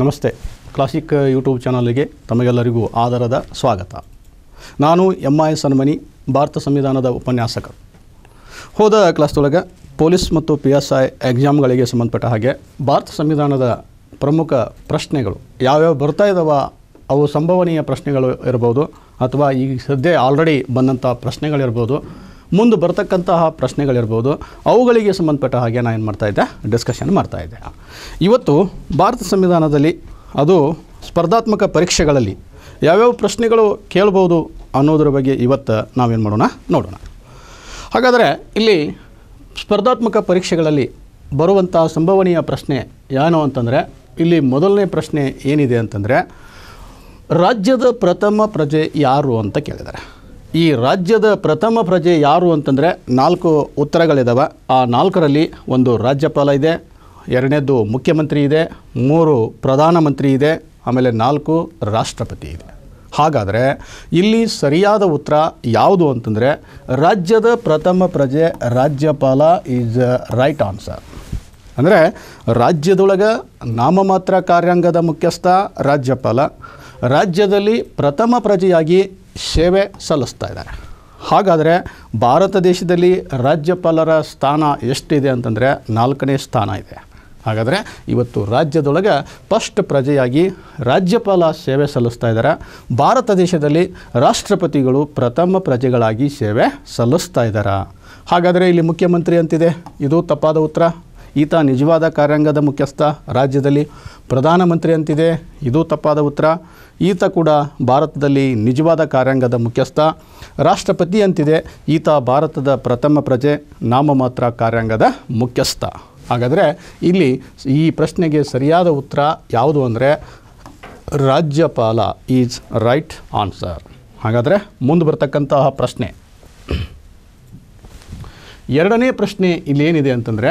ನಮಸ್ತೆ classic YouTube ಚಾನಲ್ಗೆ ತಮಗೆಲ್ಲರಿಗೂ ಆದರದ ಸ್ವಾಗತ ನಾನು ಎಮ್ ಐ ಸನ್ಮನಿ ಭಾರತ ಸಂವಿಧಾನದ ಉಪನ್ಯಾಸಕ ಹೋದ ಕ್ಲಾಸ್ದೊಳಗೆ ಪೊಲೀಸ್ ಮತ್ತು ಪಿ ಎಸ್ ಐ ಎಕ್ಸಾಮ್ಗಳಿಗೆ ಸಂಬಂಧಪಟ್ಟ ಹಾಗೆ ಭಾರತ ಸಂವಿಧಾನದ ಪ್ರಮುಖ ಪ್ರಶ್ನೆಗಳು ಯಾವ್ಯಾವ ಬರ್ತಾ ಇದ್ದಾವ ಅವು ಸಂಭವನೀಯ ಪ್ರಶ್ನೆಗಳು ಇರ್ಬೋದು ಅಥವಾ ಈಗ ಸದ್ಯ ಆಲ್ರೆಡಿ ಬಂದಂಥ ಪ್ರಶ್ನೆಗಳಿರ್ಬೋದು ಮುಂದೆ ಬರ್ತಕ್ಕಂತಹ ಪ್ರಶ್ನೆಗಳಿರ್ಬೋದು ಅವುಗಳಿಗೆ ಸಂಬಂಧಪಟ್ಟ ಹಾಗೆ ನಾನು ಏನು ಮಾಡ್ತಾಯಿದ್ದೆ ಡಿಸ್ಕಷನ್ ಮಾಡ್ತಾಯಿದ್ದೆ ಇವತ್ತು ಭಾರತ ಸಂವಿಧಾನದಲ್ಲಿ ಅದು ಸ್ಪರ್ಧಾತ್ಮಕ ಪರೀಕ್ಷೆಗಳಲ್ಲಿ ಯಾವ್ಯಾವ ಪ್ರಶ್ನೆಗಳು ಕೇಳ್ಬೋದು ಅನ್ನೋದ್ರ ಬಗ್ಗೆ ಇವತ್ತು ನಾವೇನು ಮಾಡೋಣ ನೋಡೋಣ ಹಾಗಾದರೆ ಇಲ್ಲಿ ಸ್ಪರ್ಧಾತ್ಮಕ ಪರೀಕ್ಷೆಗಳಲ್ಲಿ ಬರುವಂಥ ಸಂಭವನೀಯ ಪ್ರಶ್ನೆ ಏನು ಅಂತಂದರೆ ಇಲ್ಲಿ ಮೊದಲನೇ ಪ್ರಶ್ನೆ ಏನಿದೆ ಅಂತಂದರೆ ರಾಜ್ಯದ ಪ್ರಥಮ ಪ್ರಜೆ ಯಾರು ಅಂತ ಕೇಳಿದ್ದಾರೆ ಈ ರಾಜ್ಯದ ಪ್ರಥಮ ಪ್ರಜೆ ಯಾರು ಅಂತಂದರೆ ನಾಲ್ಕು ಉತ್ತರಗಳಿದ್ದಾವೆ ಆ ನಾಲ್ಕರಲ್ಲಿ ಒಂದು ರಾಜ್ಯಪಾಲ ಇದೆ ಎರಡನೇದು ಮುಖ್ಯಮಂತ್ರಿ ಇದೆ ಮೂರು ಪ್ರಧಾನಮಂತ್ರಿ ಇದೆ ಆಮೇಲೆ ನಾಲ್ಕು ರಾಷ್ಟ್ರಪತಿ ಇದೆ ಹಾಗಾದರೆ ಇಲ್ಲಿ ಸರಿಯಾದ ಉತ್ತರ ಯಾವುದು ಅಂತಂದರೆ ರಾಜ್ಯದ ಪ್ರಥಮ ಪ್ರಜೆ ರಾಜ್ಯಪಾಲ ಈಸ್ ರೈಟ್ ಆನ್ಸರ್ ಅಂದರೆ ರಾಜ್ಯದೊಳಗೆ ನಾಮಮಾತ್ರ ಕಾರ್ಯಾಂಗದ ಮುಖ್ಯಸ್ಥ ರಾಜ್ಯಪಾಲ ರಾಜ್ಯದಲ್ಲಿ ಪ್ರಥಮ ಪ್ರಜೆಯಾಗಿ ಸೇವೆ ಸಲ್ಲಿಸ್ತಾ ಇದ್ದಾರೆ ಹಾಗಾದರೆ ಭಾರತ ದೇಶದಲ್ಲಿ ರಾಜ್ಯಪಾಲರ ಸ್ಥಾನ ಎಷ್ಟಿದೆ ಅಂತಂದರೆ ನಾಲ್ಕನೇ ಸ್ಥಾನ ಇದೆ ಹಾಗಾದರೆ ಇವತ್ತು ರಾಜ್ಯದೊಳಗೆ ಫಸ್ಟ್ ಪ್ರಜೆಯಾಗಿ ರಾಜ್ಯಪಾಲ ಸೇವೆ ಸಲ್ಲಿಸ್ತಾ ಇದ್ದಾರೆ ಭಾರತ ದೇಶದಲ್ಲಿ ರಾಷ್ಟ್ರಪತಿಗಳು ಪ್ರಥಮ ಪ್ರಜೆಗಳಾಗಿ ಸೇವೆ ಸಲ್ಲಿಸ್ತಾ ಇದ್ದಾರೆ ಹಾಗಾದರೆ ಇಲ್ಲಿ ಮುಖ್ಯಮಂತ್ರಿ ಅಂತಿದೆ ಇದು ತಪ್ಪಾದ ಉತ್ತರ ಈತ ನಿಜವಾದ ಕಾರ್ಯಾಂಗದ ಮುಖ್ಯಸ್ಥ ರಾಜ್ಯದಲ್ಲಿ ಪ್ರಧಾನಮಂತ್ರಿ ಅಂತಿದೆ ಇದು ತಪ್ಪಾದ ಉತ್ತರ ಈತ ಕೂಡ ಭಾರತದಲ್ಲಿ ನಿಜವಾದ ಕಾರ್ಯಾಂಗದ ಮುಖ್ಯಸ್ಥ ರಾಷ್ಟ್ರಪತಿ ಅಂತಿದೆ ಈತ ಭಾರತದ ಪ್ರಥಮ ಪ್ರಜೆ ನಾಮಮಾತ್ರ ಕಾರ್ಯಾಂಗದ ಮುಖ್ಯಸ್ಥ ಹಾಗಾದರೆ ಇಲ್ಲಿ ಈ ಪ್ರಶ್ನೆಗೆ ಸರಿಯಾದ ಉತ್ತರ ಯಾವುದು ಅಂದರೆ ರಾಜ್ಯಪಾಲ ಈಸ್ ರೈಟ್ ಆನ್ಸರ್ ಹಾಗಾದರೆ ಮುಂದೆ ಬರ್ತಕ್ಕಂತಹ ಪ್ರಶ್ನೆ ಎರಡನೇ ಪ್ರಶ್ನೆ ಇಲ್ಲೇನಿದೆ ಅಂತಂದರೆ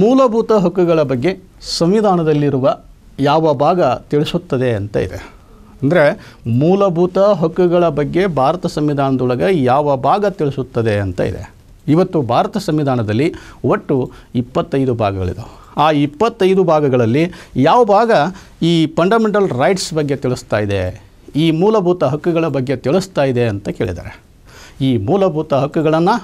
ಮೂಲಭೂತ ಹಕ್ಕುಗಳ ಬಗ್ಗೆ ಸಂವಿಧಾನದಲ್ಲಿರುವ ಯಾವ ಭಾಗ ತಿಳಿಸುತ್ತದೆ ಅಂತ ಇದೆ ಅಂದರೆ ಮೂಲಭೂತ ಹಕ್ಕುಗಳ ಬಗ್ಗೆ ಭಾರತ ಸಂವಿಧಾನದೊಳಗೆ ಯಾವ ಭಾಗ ತಿಳಿಸುತ್ತದೆ ಅಂತ ಇದೆ ಇವತ್ತು ಭಾರತ ಸಂವಿಧಾನದಲ್ಲಿ ಒಟ್ಟು ಇಪ್ಪತ್ತೈದು ಭಾಗಗಳಿದಾವೆ ಆ ಇಪ್ಪತ್ತೈದು ಭಾಗಗಳಲ್ಲಿ ಯಾವ ಭಾಗ ಈ ಫಂಡಮೆಂಟಲ್ ರೈಟ್ಸ್ ಬಗ್ಗೆ ತಿಳಿಸ್ತಾ ಇದೆ ಈ ಮೂಲಭೂತ ಹಕ್ಕುಗಳ ಬಗ್ಗೆ ತಿಳಿಸ್ತಾ ಇದೆ ಅಂತ ಕೇಳಿದ್ದಾರೆ ಈ ಮೂಲಭೂತ ಹಕ್ಕುಗಳನ್ನು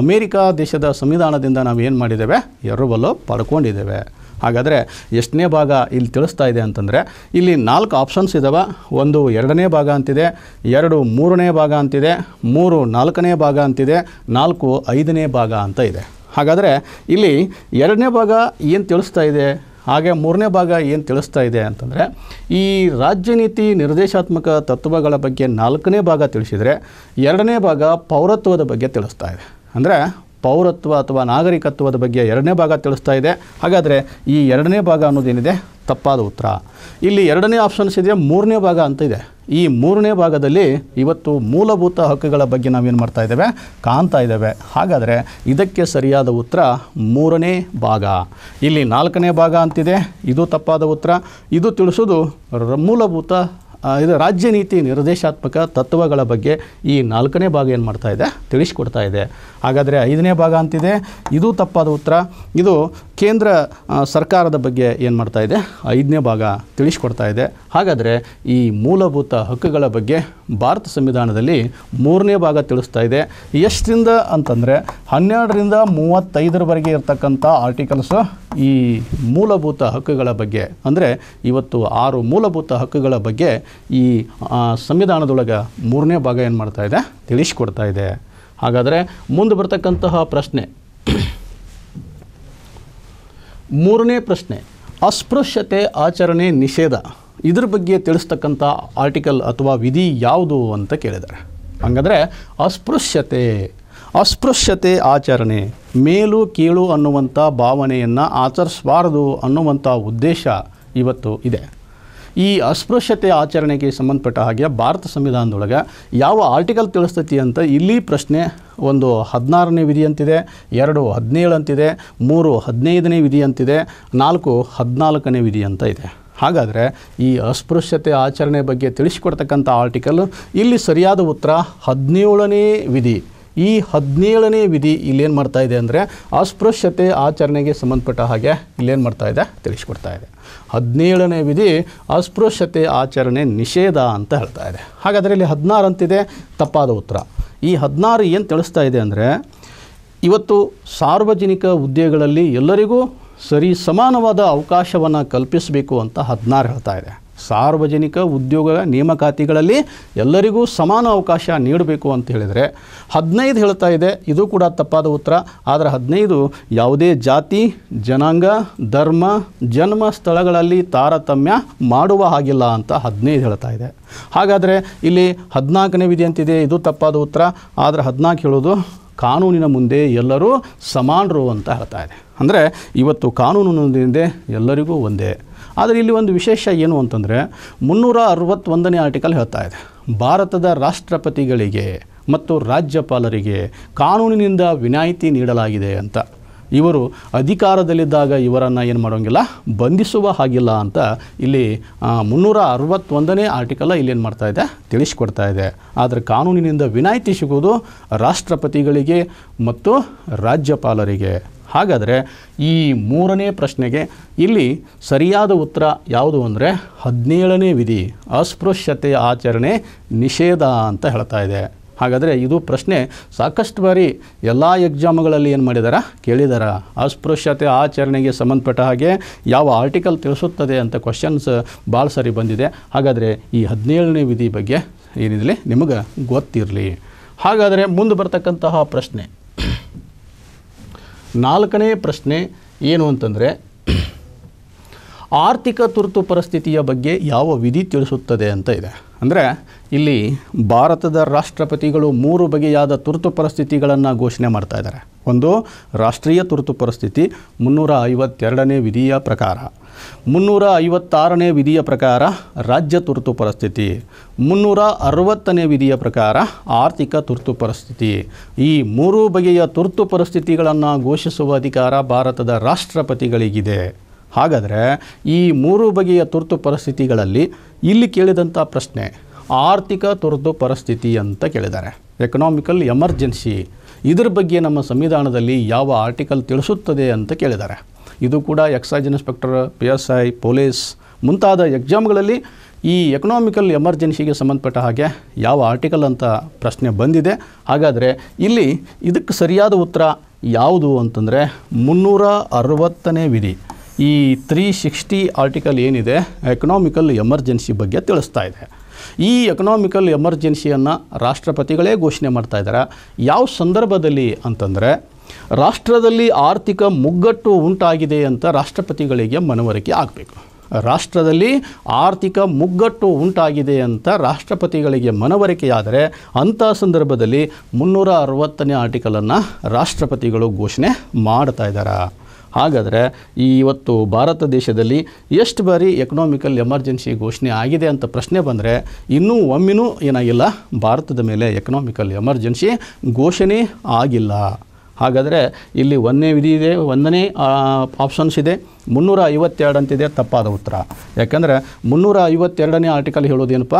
ಅಮೇರಿಕಾ ದೇಶದ ಸಂವಿಧಾನದಿಂದ ನಾವು ಏನು ಮಾಡಿದ್ದೇವೆ ಎರಬಲ್ಲೋ ಪಡ್ಕೊಂಡಿದ್ದೇವೆ ಹಾಗಾದರೆ ಎಷ್ಟನೇ ಭಾಗ ಇಲ್ಲಿ ತಿಳಿಸ್ತಾ ಇದೆ ಅಂತಂದರೆ ಇಲ್ಲಿ ನಾಲ್ಕು ಆಪ್ಷನ್ಸ್ ಇದಾವೆ ಒಂದು ಎರಡನೇ ಭಾಗ ಅಂತಿದೆ ಎರಡು ಮೂರನೇ ಭಾಗ ಅಂತಿದೆ ಮೂರು ನಾಲ್ಕನೇ ಭಾಗ ಅಂತಿದೆ ನಾಲ್ಕು ಐದನೇ ಭಾಗ ಅಂತ ಇದೆ ಹಾಗಾದರೆ ಇಲ್ಲಿ ಎರಡನೇ ಭಾಗ ಏನು ತಿಳಿಸ್ತಾ ಇದೆ ಹಾಗೆ ಮೂರನೇ ಭಾಗ ಏನು ತಿಳಿಸ್ತಾ ಇದೆ ಅಂತಂದರೆ ಈ ರಾಜ್ಯ ನೀತಿ ನಿರ್ದೇಶಾತ್ಮಕ ತತ್ವಗಳ ಬಗ್ಗೆ ನಾಲ್ಕನೇ ಭಾಗ ತಿಳಿಸಿದರೆ ಎರಡನೇ ಭಾಗ ಪೌರತ್ವದ ಬಗ್ಗೆ ತಿಳಿಸ್ತಾ ಇದೆ ಅಂದರೆ ಪೌರತ್ವ ಅಥವಾ ನಾಗರಿಕತ್ವದ ಬಗ್ಗೆ ಎರಡನೇ ಭಾಗ ತಿಳಿಸ್ತಾ ಇದೆ ಹಾಗಾದರೆ ಈ ಎರಡನೇ ಭಾಗ ಅನ್ನೋದೇನಿದೆ ತಪ್ಪಾದ ಉತ್ತರ ಇಲ್ಲಿ ಎರಡನೇ ಆಪ್ಷನ್ಸ್ ಇದೆ ಮೂರನೇ ಭಾಗ ಅಂತ ಇದೆ ಈ ಮೂರನೇ ಭಾಗದಲ್ಲಿ ಇವತ್ತು ಮೂಲಭೂತ ಹಕ್ಕುಗಳ ಬಗ್ಗೆ ನಾವೇನು ಮಾಡ್ತಾ ಇದ್ದೇವೆ ಕಾಣ್ತಾ ಇದ್ದೇವೆ ಹಾಗಾದರೆ ಇದಕ್ಕೆ ಸರಿಯಾದ ಉತ್ತರ ಮೂರನೇ ಭಾಗ ಇಲ್ಲಿ ನಾಲ್ಕನೇ ಭಾಗ ಅಂತಿದೆ ಇದು ತಪ್ಪಾದ ಉತ್ತರ ಇದು ತಿಳಿಸೋದು ಮೂಲಭೂತ ಇದು ರಾಜ್ಯ ನೀತಿ ನಿರ್ದೇಶಾತ್ಮಕ ತತ್ವಗಳ ಬಗ್ಗೆ ಈ ನಾಲ್ಕನೇ ಭಾಗ ಏನು ಮಾಡ್ತಾ ಇದೆ ತಿಳಿಸ್ಕೊಡ್ತಾ ಇದೆ ಹಾಗಾದರೆ ಐದನೇ ಭಾಗ ಅಂತಿದೆ ಇದು ತಪ್ಪಾದ ಉತ್ತರ ಇದು ಕೇಂದ್ರ ಸರ್ಕಾರದ ಬಗ್ಗೆ ಏನು ಮಾಡ್ತಾ ಇದೆ ಐದನೇ ಭಾಗ ತಿಳಿಸ್ಕೊಡ್ತಾ ಇದೆ ಹಾಗಾದರೆ ಈ ಮೂಲಭೂತ ಹಕ್ಕುಗಳ ಬಗ್ಗೆ ಭಾರತ ಸಂವಿಧಾನದಲ್ಲಿ ಮೂರನೇ ಭಾಗ ತಿಳಿಸ್ತಾ ಇದೆ ಎಷ್ಟರಿಂದ ಅಂತಂದರೆ ಹನ್ನೆರಡರಿಂದ ಮೂವತ್ತೈದರವರೆಗೆ ಇರತಕ್ಕಂಥ ಆರ್ಟಿಕಲ್ಸು ಈ ಮೂಲಭೂತ ಹಕ್ಕುಗಳ ಬಗ್ಗೆ ಅಂದರೆ ಇವತ್ತು ಆರು ಮೂಲಭೂತ ಹಕ್ಕುಗಳ ಬಗ್ಗೆ ಈ ಸಂವಿಧಾನದೊಳಗೆ ಮೂರನೇ ಭಾಗ ಏನು ಮಾಡ್ತಾ ಇದೆ ತಿಳಿಸ್ಕೊಡ್ತಾ ಇದೆ ಹಾಗಾದರೆ ಮುಂದೆ ಬರ್ತಕ್ಕಂತಹ ಪ್ರಶ್ನೆ ಮೂರನೇ ಪ್ರಶ್ನೆ ಅಸ್ಪೃಶ್ಯತೆ ಆಚರಣೆ ನಿಷೇಧ ಇದ್ರ ಬಗ್ಗೆ ತಿಳಿಸ್ತಕ್ಕಂಥ ಆರ್ಟಿಕಲ್ ಅಥವಾ ವಿಧಿ ಯಾವುದು ಅಂತ ಕೇಳಿದ್ದಾರೆ ಹಂಗಂದರೆ ಅಸ್ಪೃಶ್ಯತೆ ಅಸ್ಪೃಶ್ಯತೆ ಆಚರಣೆ ಮೇಲು ಕೀಳು ಅನ್ನುವಂಥ ಭಾವನೆಯನ್ನು ಆಚರಿಸಬಾರದು ಅನ್ನುವಂಥ ಉದ್ದೇಶ ಇವತ್ತು ಇದೆ ಈ ಅಸ್ಪೃಶ್ಯತೆ ಆಚರಣೆಗೆ ಸಂಬಂಧಪಟ್ಟ ಹಾಗೆ ಭಾರತ ಸಂವಿಧಾನದೊಳಗೆ ಯಾವ ಆರ್ಟಿಕಲ್ ತಿಳಿಸ್ತೈತಿ ಅಂತ ಇಲ್ಲಿ ಪ್ರಶ್ನೆ ಒಂದು ಹದಿನಾರನೇ ವಿಧಿ ಅಂತಿದೆ ಎರಡು ಹದಿನೇಳು ಅಂತಿದೆ ಮೂರು ಹದಿನೈದನೇ ವಿಧಿ ಅಂತಿದೆ ನಾಲ್ಕು ಹದಿನಾಲ್ಕನೇ ವಿಧಿ ಅಂತ ಇದೆ ಹಾಗಾದರೆ ಈ ಅಸ್ಪೃಶ್ಯತೆ ಆಚರಣೆ ಬಗ್ಗೆ ತಿಳಿಸಿಕೊಡ್ತಕ್ಕಂಥ ಆರ್ಟಿಕಲ್ ಇಲ್ಲಿ ಸರಿಯಾದ ಉತ್ತರ ಹದಿನೇಳನೇ ವಿಧಿ ಈ ಹದಿನೇಳನೇ ವಿಧಿ ಇಲ್ಲೇನು ಮಾಡ್ತಾ ಇದೆ ಅಂದರೆ ಅಸ್ಪೃಶ್ಯತೆ ಆಚರಣೆಗೆ ಸಂಬಂಧಪಟ್ಟ ಹಾಗೆ ಇಲ್ಲೇನು ಮಾಡ್ತಾ ಇದೆ ತಿಳಿಸ್ಕೊಡ್ತಾ ಇದೆ ಹದಿನೇಳನೇ ವಿಧಿ ಅಸ್ಪೃಶ್ಯತೆ ಆಚರಣೆ ನಿಷೇಧ ಅಂತ ಹೇಳ್ತಾ ಇದೆ ಹಾಗಾದರೆ ಇಲ್ಲಿ ಹದಿನಾರು ಅಂತಿದೆ ತಪ್ಪಾದ ಉತ್ತರ ಈ ಹದಿನಾರು ಏನು ತಿಳಿಸ್ತಾ ಇದೆ ಅಂದರೆ ಇವತ್ತು ಸಾರ್ವಜನಿಕ ಹುದ್ದೆಗಳಲ್ಲಿ ಎಲ್ಲರಿಗೂ ಸರಿ ಸಮಾನವಾದ ಅವಕಾಶವನ್ನು ಕಲ್ಪಿಸಬೇಕು ಅಂತ ಹದಿನಾರು ಹೇಳ್ತಾ ಇದೆ ಸಾರ್ವಜನಿಕ ಉದ್ಯೋಗ ನೇಮಕಾತಿಗಳಲ್ಲಿ ಎಲ್ಲರಿಗೂ ಸಮಾನ ಅವಕಾಶ ನೀಡಬೇಕು ಅಂತ ಹೇಳಿದರೆ ಹದಿನೈದು ಹೇಳ್ತಾ ಇದೆ ಇದು ಕೂಡ ತಪ್ಪಾದ ಉತ್ತರ ಆದರೆ ಹದಿನೈದು ಯಾವುದೇ ಜಾತಿ ಜನಾಂಗ ಧರ್ಮ ಜನ್ಮ ಸ್ಥಳಗಳಲ್ಲಿ ತಾರತಮ್ಯ ಮಾಡುವ ಹಾಗಿಲ್ಲ ಅಂತ ಹದಿನೈದು ಹೇಳ್ತಾ ಇದೆ ಹಾಗಾದರೆ ಇಲ್ಲಿ ಹದಿನಾಲ್ಕನೇ ವಿಧಿ ಅಂತಿದೆ ಇದು ತಪ್ಪಾದ ಉತ್ತರ ಆದರೆ ಹದಿನಾಲ್ಕು ಹೇಳೋದು ಕಾನೂನಿನ ಮುಂದೆ ಎಲ್ಲರೂ ಸಮಾನರು ಅಂತ ಹೇಳ್ತಾ ಇದೆ ಅಂದರೆ ಇವತ್ತು ಕಾನೂನಿನ ಮುಂದೆ ಎಲ್ಲರಿಗೂ ಒಂದೇ ಆದರೆ ಇಲ್ಲಿ ಒಂದು ವಿಶೇಷ ಏನು ಅಂತಂದರೆ ಮುನ್ನೂರ ಅರವತ್ತೊಂದನೇ ಆರ್ಟಿಕಲ್ ಹೇಳ್ತಾ ಇದೆ ಭಾರತದ ರಾಷ್ಟ್ರಪತಿಗಳಿಗೆ ಮತ್ತು ರಾಜ್ಯಪಾಲರಿಗೆ ಕಾನೂನಿನಿಂದ ವಿನಾಯಿತಿ ನೀಡಲಾಗಿದೆ ಅಂತ ಇವರು ಅಧಿಕಾರದಲ್ಲಿದ್ದಾಗ ಇವರನ್ನು ಏನು ಮಾಡೋಂಗಿಲ್ಲ ಬಂಧಿಸುವ ಹಾಗಿಲ್ಲ ಅಂತ ಇಲ್ಲಿ ಮುನ್ನೂರ ಅರವತ್ತೊಂದನೇ ಆರ್ಟಿಕಲ್ ಏನು ಮಾಡ್ತಾ ಇದೆ ತಿಳಿಸ್ಕೊಡ್ತಾ ಇದೆ ಆದರೆ ಕಾನೂನಿನಿಂದ ವಿನಾಯಿತಿ ಸಿಗುವುದು ರಾಷ್ಟ್ರಪತಿಗಳಿಗೆ ಮತ್ತು ರಾಜ್ಯಪಾಲರಿಗೆ ಹಾಗಾದರೆ ಈ ಮೂರನೇ ಪ್ರಶ್ನೆಗೆ ಇಲ್ಲಿ ಸರಿಯಾದ ಉತ್ತರ ಯಾವುದು ಅಂದರೆ ಹದಿನೇಳನೇ ವಿಧಿ ಅಸ್ಪೃಶ್ಯತೆಯ ಆಚರಣೆ ನಿಷೇಧ ಅಂತ ಹೇಳ್ತಾ ಇದೆ ಹಾಗಾದರೆ ಇದು ಪ್ರಶ್ನೆ ಸಾಕಷ್ಟು ಬಾರಿ ಎಲ್ಲ ಎಕ್ಸಾಮ್ಗಳಲ್ಲಿ ಏನು ಮಾಡಿದಾರ ಕೇಳಿದಾರ ಅಸ್ಪೃಶ್ಯತೆ ಆಚರಣೆಗೆ ಸಂಬಂಧಪಟ್ಟ ಹಾಗೆ ಯಾವ ಆರ್ಟಿಕಲ್ ತಿಳಿಸುತ್ತದೆ ಅಂತ ಕ್ವಶನ್ಸ್ ಭಾಳ ಸರಿ ಬಂದಿದೆ ಹಾಗಾದರೆ ಈ ಹದಿನೇಳನೇ ವಿಧಿ ಬಗ್ಗೆ ಏನಿರಲಿ ನಿಮಗೆ ಗೊತ್ತಿರಲಿ ಹಾಗಾದರೆ ಮುಂದೆ ಬರ್ತಕ್ಕಂತಹ ಪ್ರಶ್ನೆ ನಾಲ್ಕನೇ ಪ್ರಶ್ನೆ ಏನು ಅಂತಂದರೆ ಆರ್ಥಿಕ ತುರ್ತು ಪರಿಸ್ಥಿತಿಯ ಬಗ್ಗೆ ಯಾವ ವಿಧಿ ತಿಳಿಸುತ್ತದೆ ಅಂತ ಇದೆ ಅಂದರೆ ಇಲ್ಲಿ ಭಾರತದ ರಾಷ್ಟ್ರಪತಿಗಳು ಮೂರು ಬಗೆಯಾದ ತುರ್ತು ಪರಿಸ್ಥಿತಿಗಳನ್ನು ಘೋಷಣೆ ಮಾಡ್ತಾ ಇದ್ದಾರೆ ಒಂದು ರಾಷ್ಟ್ರೀಯ ತುರ್ತು ಪರಿಸ್ಥಿತಿ ಮುನ್ನೂರ ಐವತ್ತೆರಡನೇ ವಿಧಿಯ ಪ್ರಕಾರ ಮುನ್ನೂರ ಐವತ್ತಾರನೇ ವಿಧಿಯ ಪ್ರಕಾರ ರಾಜ್ಯ ತುರ್ತು ಪರಿಸ್ಥಿತಿ ಮುನ್ನೂರ ಅರವತ್ತನೇ ವಿಧಿಯ ಪ್ರಕಾರ ಆರ್ಥಿಕ ತುರ್ತು ಪರಿಸ್ಥಿತಿ ಈ ಮೂರು ಬಗೆಯ ತುರ್ತು ಪರಿಸ್ಥಿತಿಗಳನ್ನು ಘೋಷಿಸುವ ಅಧಿಕಾರ ಭಾರತದ ರಾಷ್ಟ್ರಪತಿಗಳಿಗಿದೆ ಹಾಗಾದರೆ ಈ ಮೂರು ಬಗೆಯ ತುರ್ತು ಪರಿಸ್ಥಿತಿಗಳಲ್ಲಿ ಇಲ್ಲಿ ಕೇಳಿದಂಥ ಪ್ರಶ್ನೆ ಆರ್ಥಿಕ ತುರ್ತು ಪರಿಸ್ಥಿತಿ ಅಂತ ಕೇಳಿದ್ದಾರೆ ಎಕನಾಮಿಕಲ್ ಎಮರ್ಜೆನ್ಸಿ ಇದರ ಬಗ್ಗೆ ನಮ್ಮ ಸಂವಿಧಾನದಲ್ಲಿ ಯಾವ ಆರ್ಟಿಕಲ್ ತಿಳಿಸುತ್ತದೆ ಅಂತ ಕೇಳಿದ್ದಾರೆ ಇದು ಕೂಡ excise inspector P S I police ಮುಂತಾದ ಎಕ್ಸಾಮ್ಗಳಲ್ಲಿ ಈ ಎಕನಾಮಿಕಲ್ ಎಮರ್ಜೆನ್ಸಿಗೆ ಸಂಬಂಧಪಟ್ಟ ಹಾಗೆ ಯಾವ ಆರ್ಟಿಕಲ್ ಅಂತ ಪ್ರಶ್ನೆ ಬಂದಿದೆ ಹಾಗಾದರೆ ಇಲ್ಲಿ ಇದಕ್ಕೆ ಸರಿಯಾದ ಉತ್ತರ ಯಾವುದು ಅಂತಂದರೆ ಮುನ್ನೂರ ಅರವತ್ತನೇ ವಿಧಿ ಈ ತ್ರೀ ಸಿಕ್ಸ್ಟಿ ಆರ್ಟಿಕಲ್ ಏನಿದೆ ಎಕನಾಮಿಕಲ್ ಎಮರ್ಜೆನ್ಸಿ ಬಗ್ಗೆ ತಿಳಿಸ್ತಾ ಇದೆ ಈ ಎಕನಾಮಿಕಲ್ ಎಮರ್ಜೆನ್ಸಿಯನ್ನು ರಾಷ್ಟ್ರಪತಿಗಳೇ ಘೋಷಣೆ ಮಾಡ್ತಾ ಇದ್ದಾರೆ ಯಾವ ಸಂದರ್ಭದಲ್ಲಿ ಅಂತಂದರೆ ರಾಷ್ಟ್ರದಲ್ಲಿ ಆರ್ಥಿಕ ಮುಗ್ಗಟ್ಟು ಉಂಟಾಗಿದೆ ಅಂತ ರಾಷ್ಟ್ರಪತಿಗಳಿಗೆ ಮನವರಿಕೆ ಆಗಬೇಕು ರಾಷ್ಟ್ರದಲ್ಲಿ ಆರ್ಥಿಕ ಮುಗ್ಗಟ್ಟು ಉಂಟಾಗಿದೆ ಅಂತ ರಾಷ್ಟ್ರಪತಿಗಳಿಗೆ ಮನವರಿಕೆಯಾದರೆ ಅಂಥ ಸಂದರ್ಭದಲ್ಲಿ ಮುನ್ನೂರ ಅರವತ್ತನೇ ಆರ್ಟಿಕಲನ್ನು ರಾಷ್ಟ್ರಪತಿಗಳು ಘೋಷಣೆ ಮಾಡ್ತಾ ಇದ್ದಾರೆ ಹಾಗಾದರೆ ಈ ಇವತ್ತು ಭಾರತ ದೇಶದಲ್ಲಿ ಎಷ್ಟು ಬಾರಿ ಎಕನಾಮಿಕಲ್ ಎಮರ್ಜೆನ್ಸಿ ಘೋಷಣೆ ಆಗಿದೆ ಅಂತ ಪ್ರಶ್ನೆ ಬಂದರೆ ಇನ್ನೂ ಒಮ್ಮಿನೂ ಏನಾಗಿಲ್ಲ ಭಾರತದ ಮೇಲೆ ಎಕನಾಮಿಕಲ್ ಎಮರ್ಜೆನ್ಸಿ ಘೋಷಣೆ ಆಗಿಲ್ಲ ಹಾಗಾದರೆ ಇಲ್ಲಿ ಒಂದನೇ ವಿಧಿ ಇದೆ ಒಂದನೇ ಆಪ್ಷನ್ಸ್ ಇದೆ ಮುನ್ನೂರ ಐವತ್ತೆರಡು ಅಂತಿದೆ ತಪ್ಪಾದ ಉತ್ತರ ಯಾಕೆಂದರೆ ಮುನ್ನೂರ ಐವತ್ತೆರಡನೇ ಆರ್ಟಿಕಲ್ ಹೇಳೋದೇನಪ್ಪ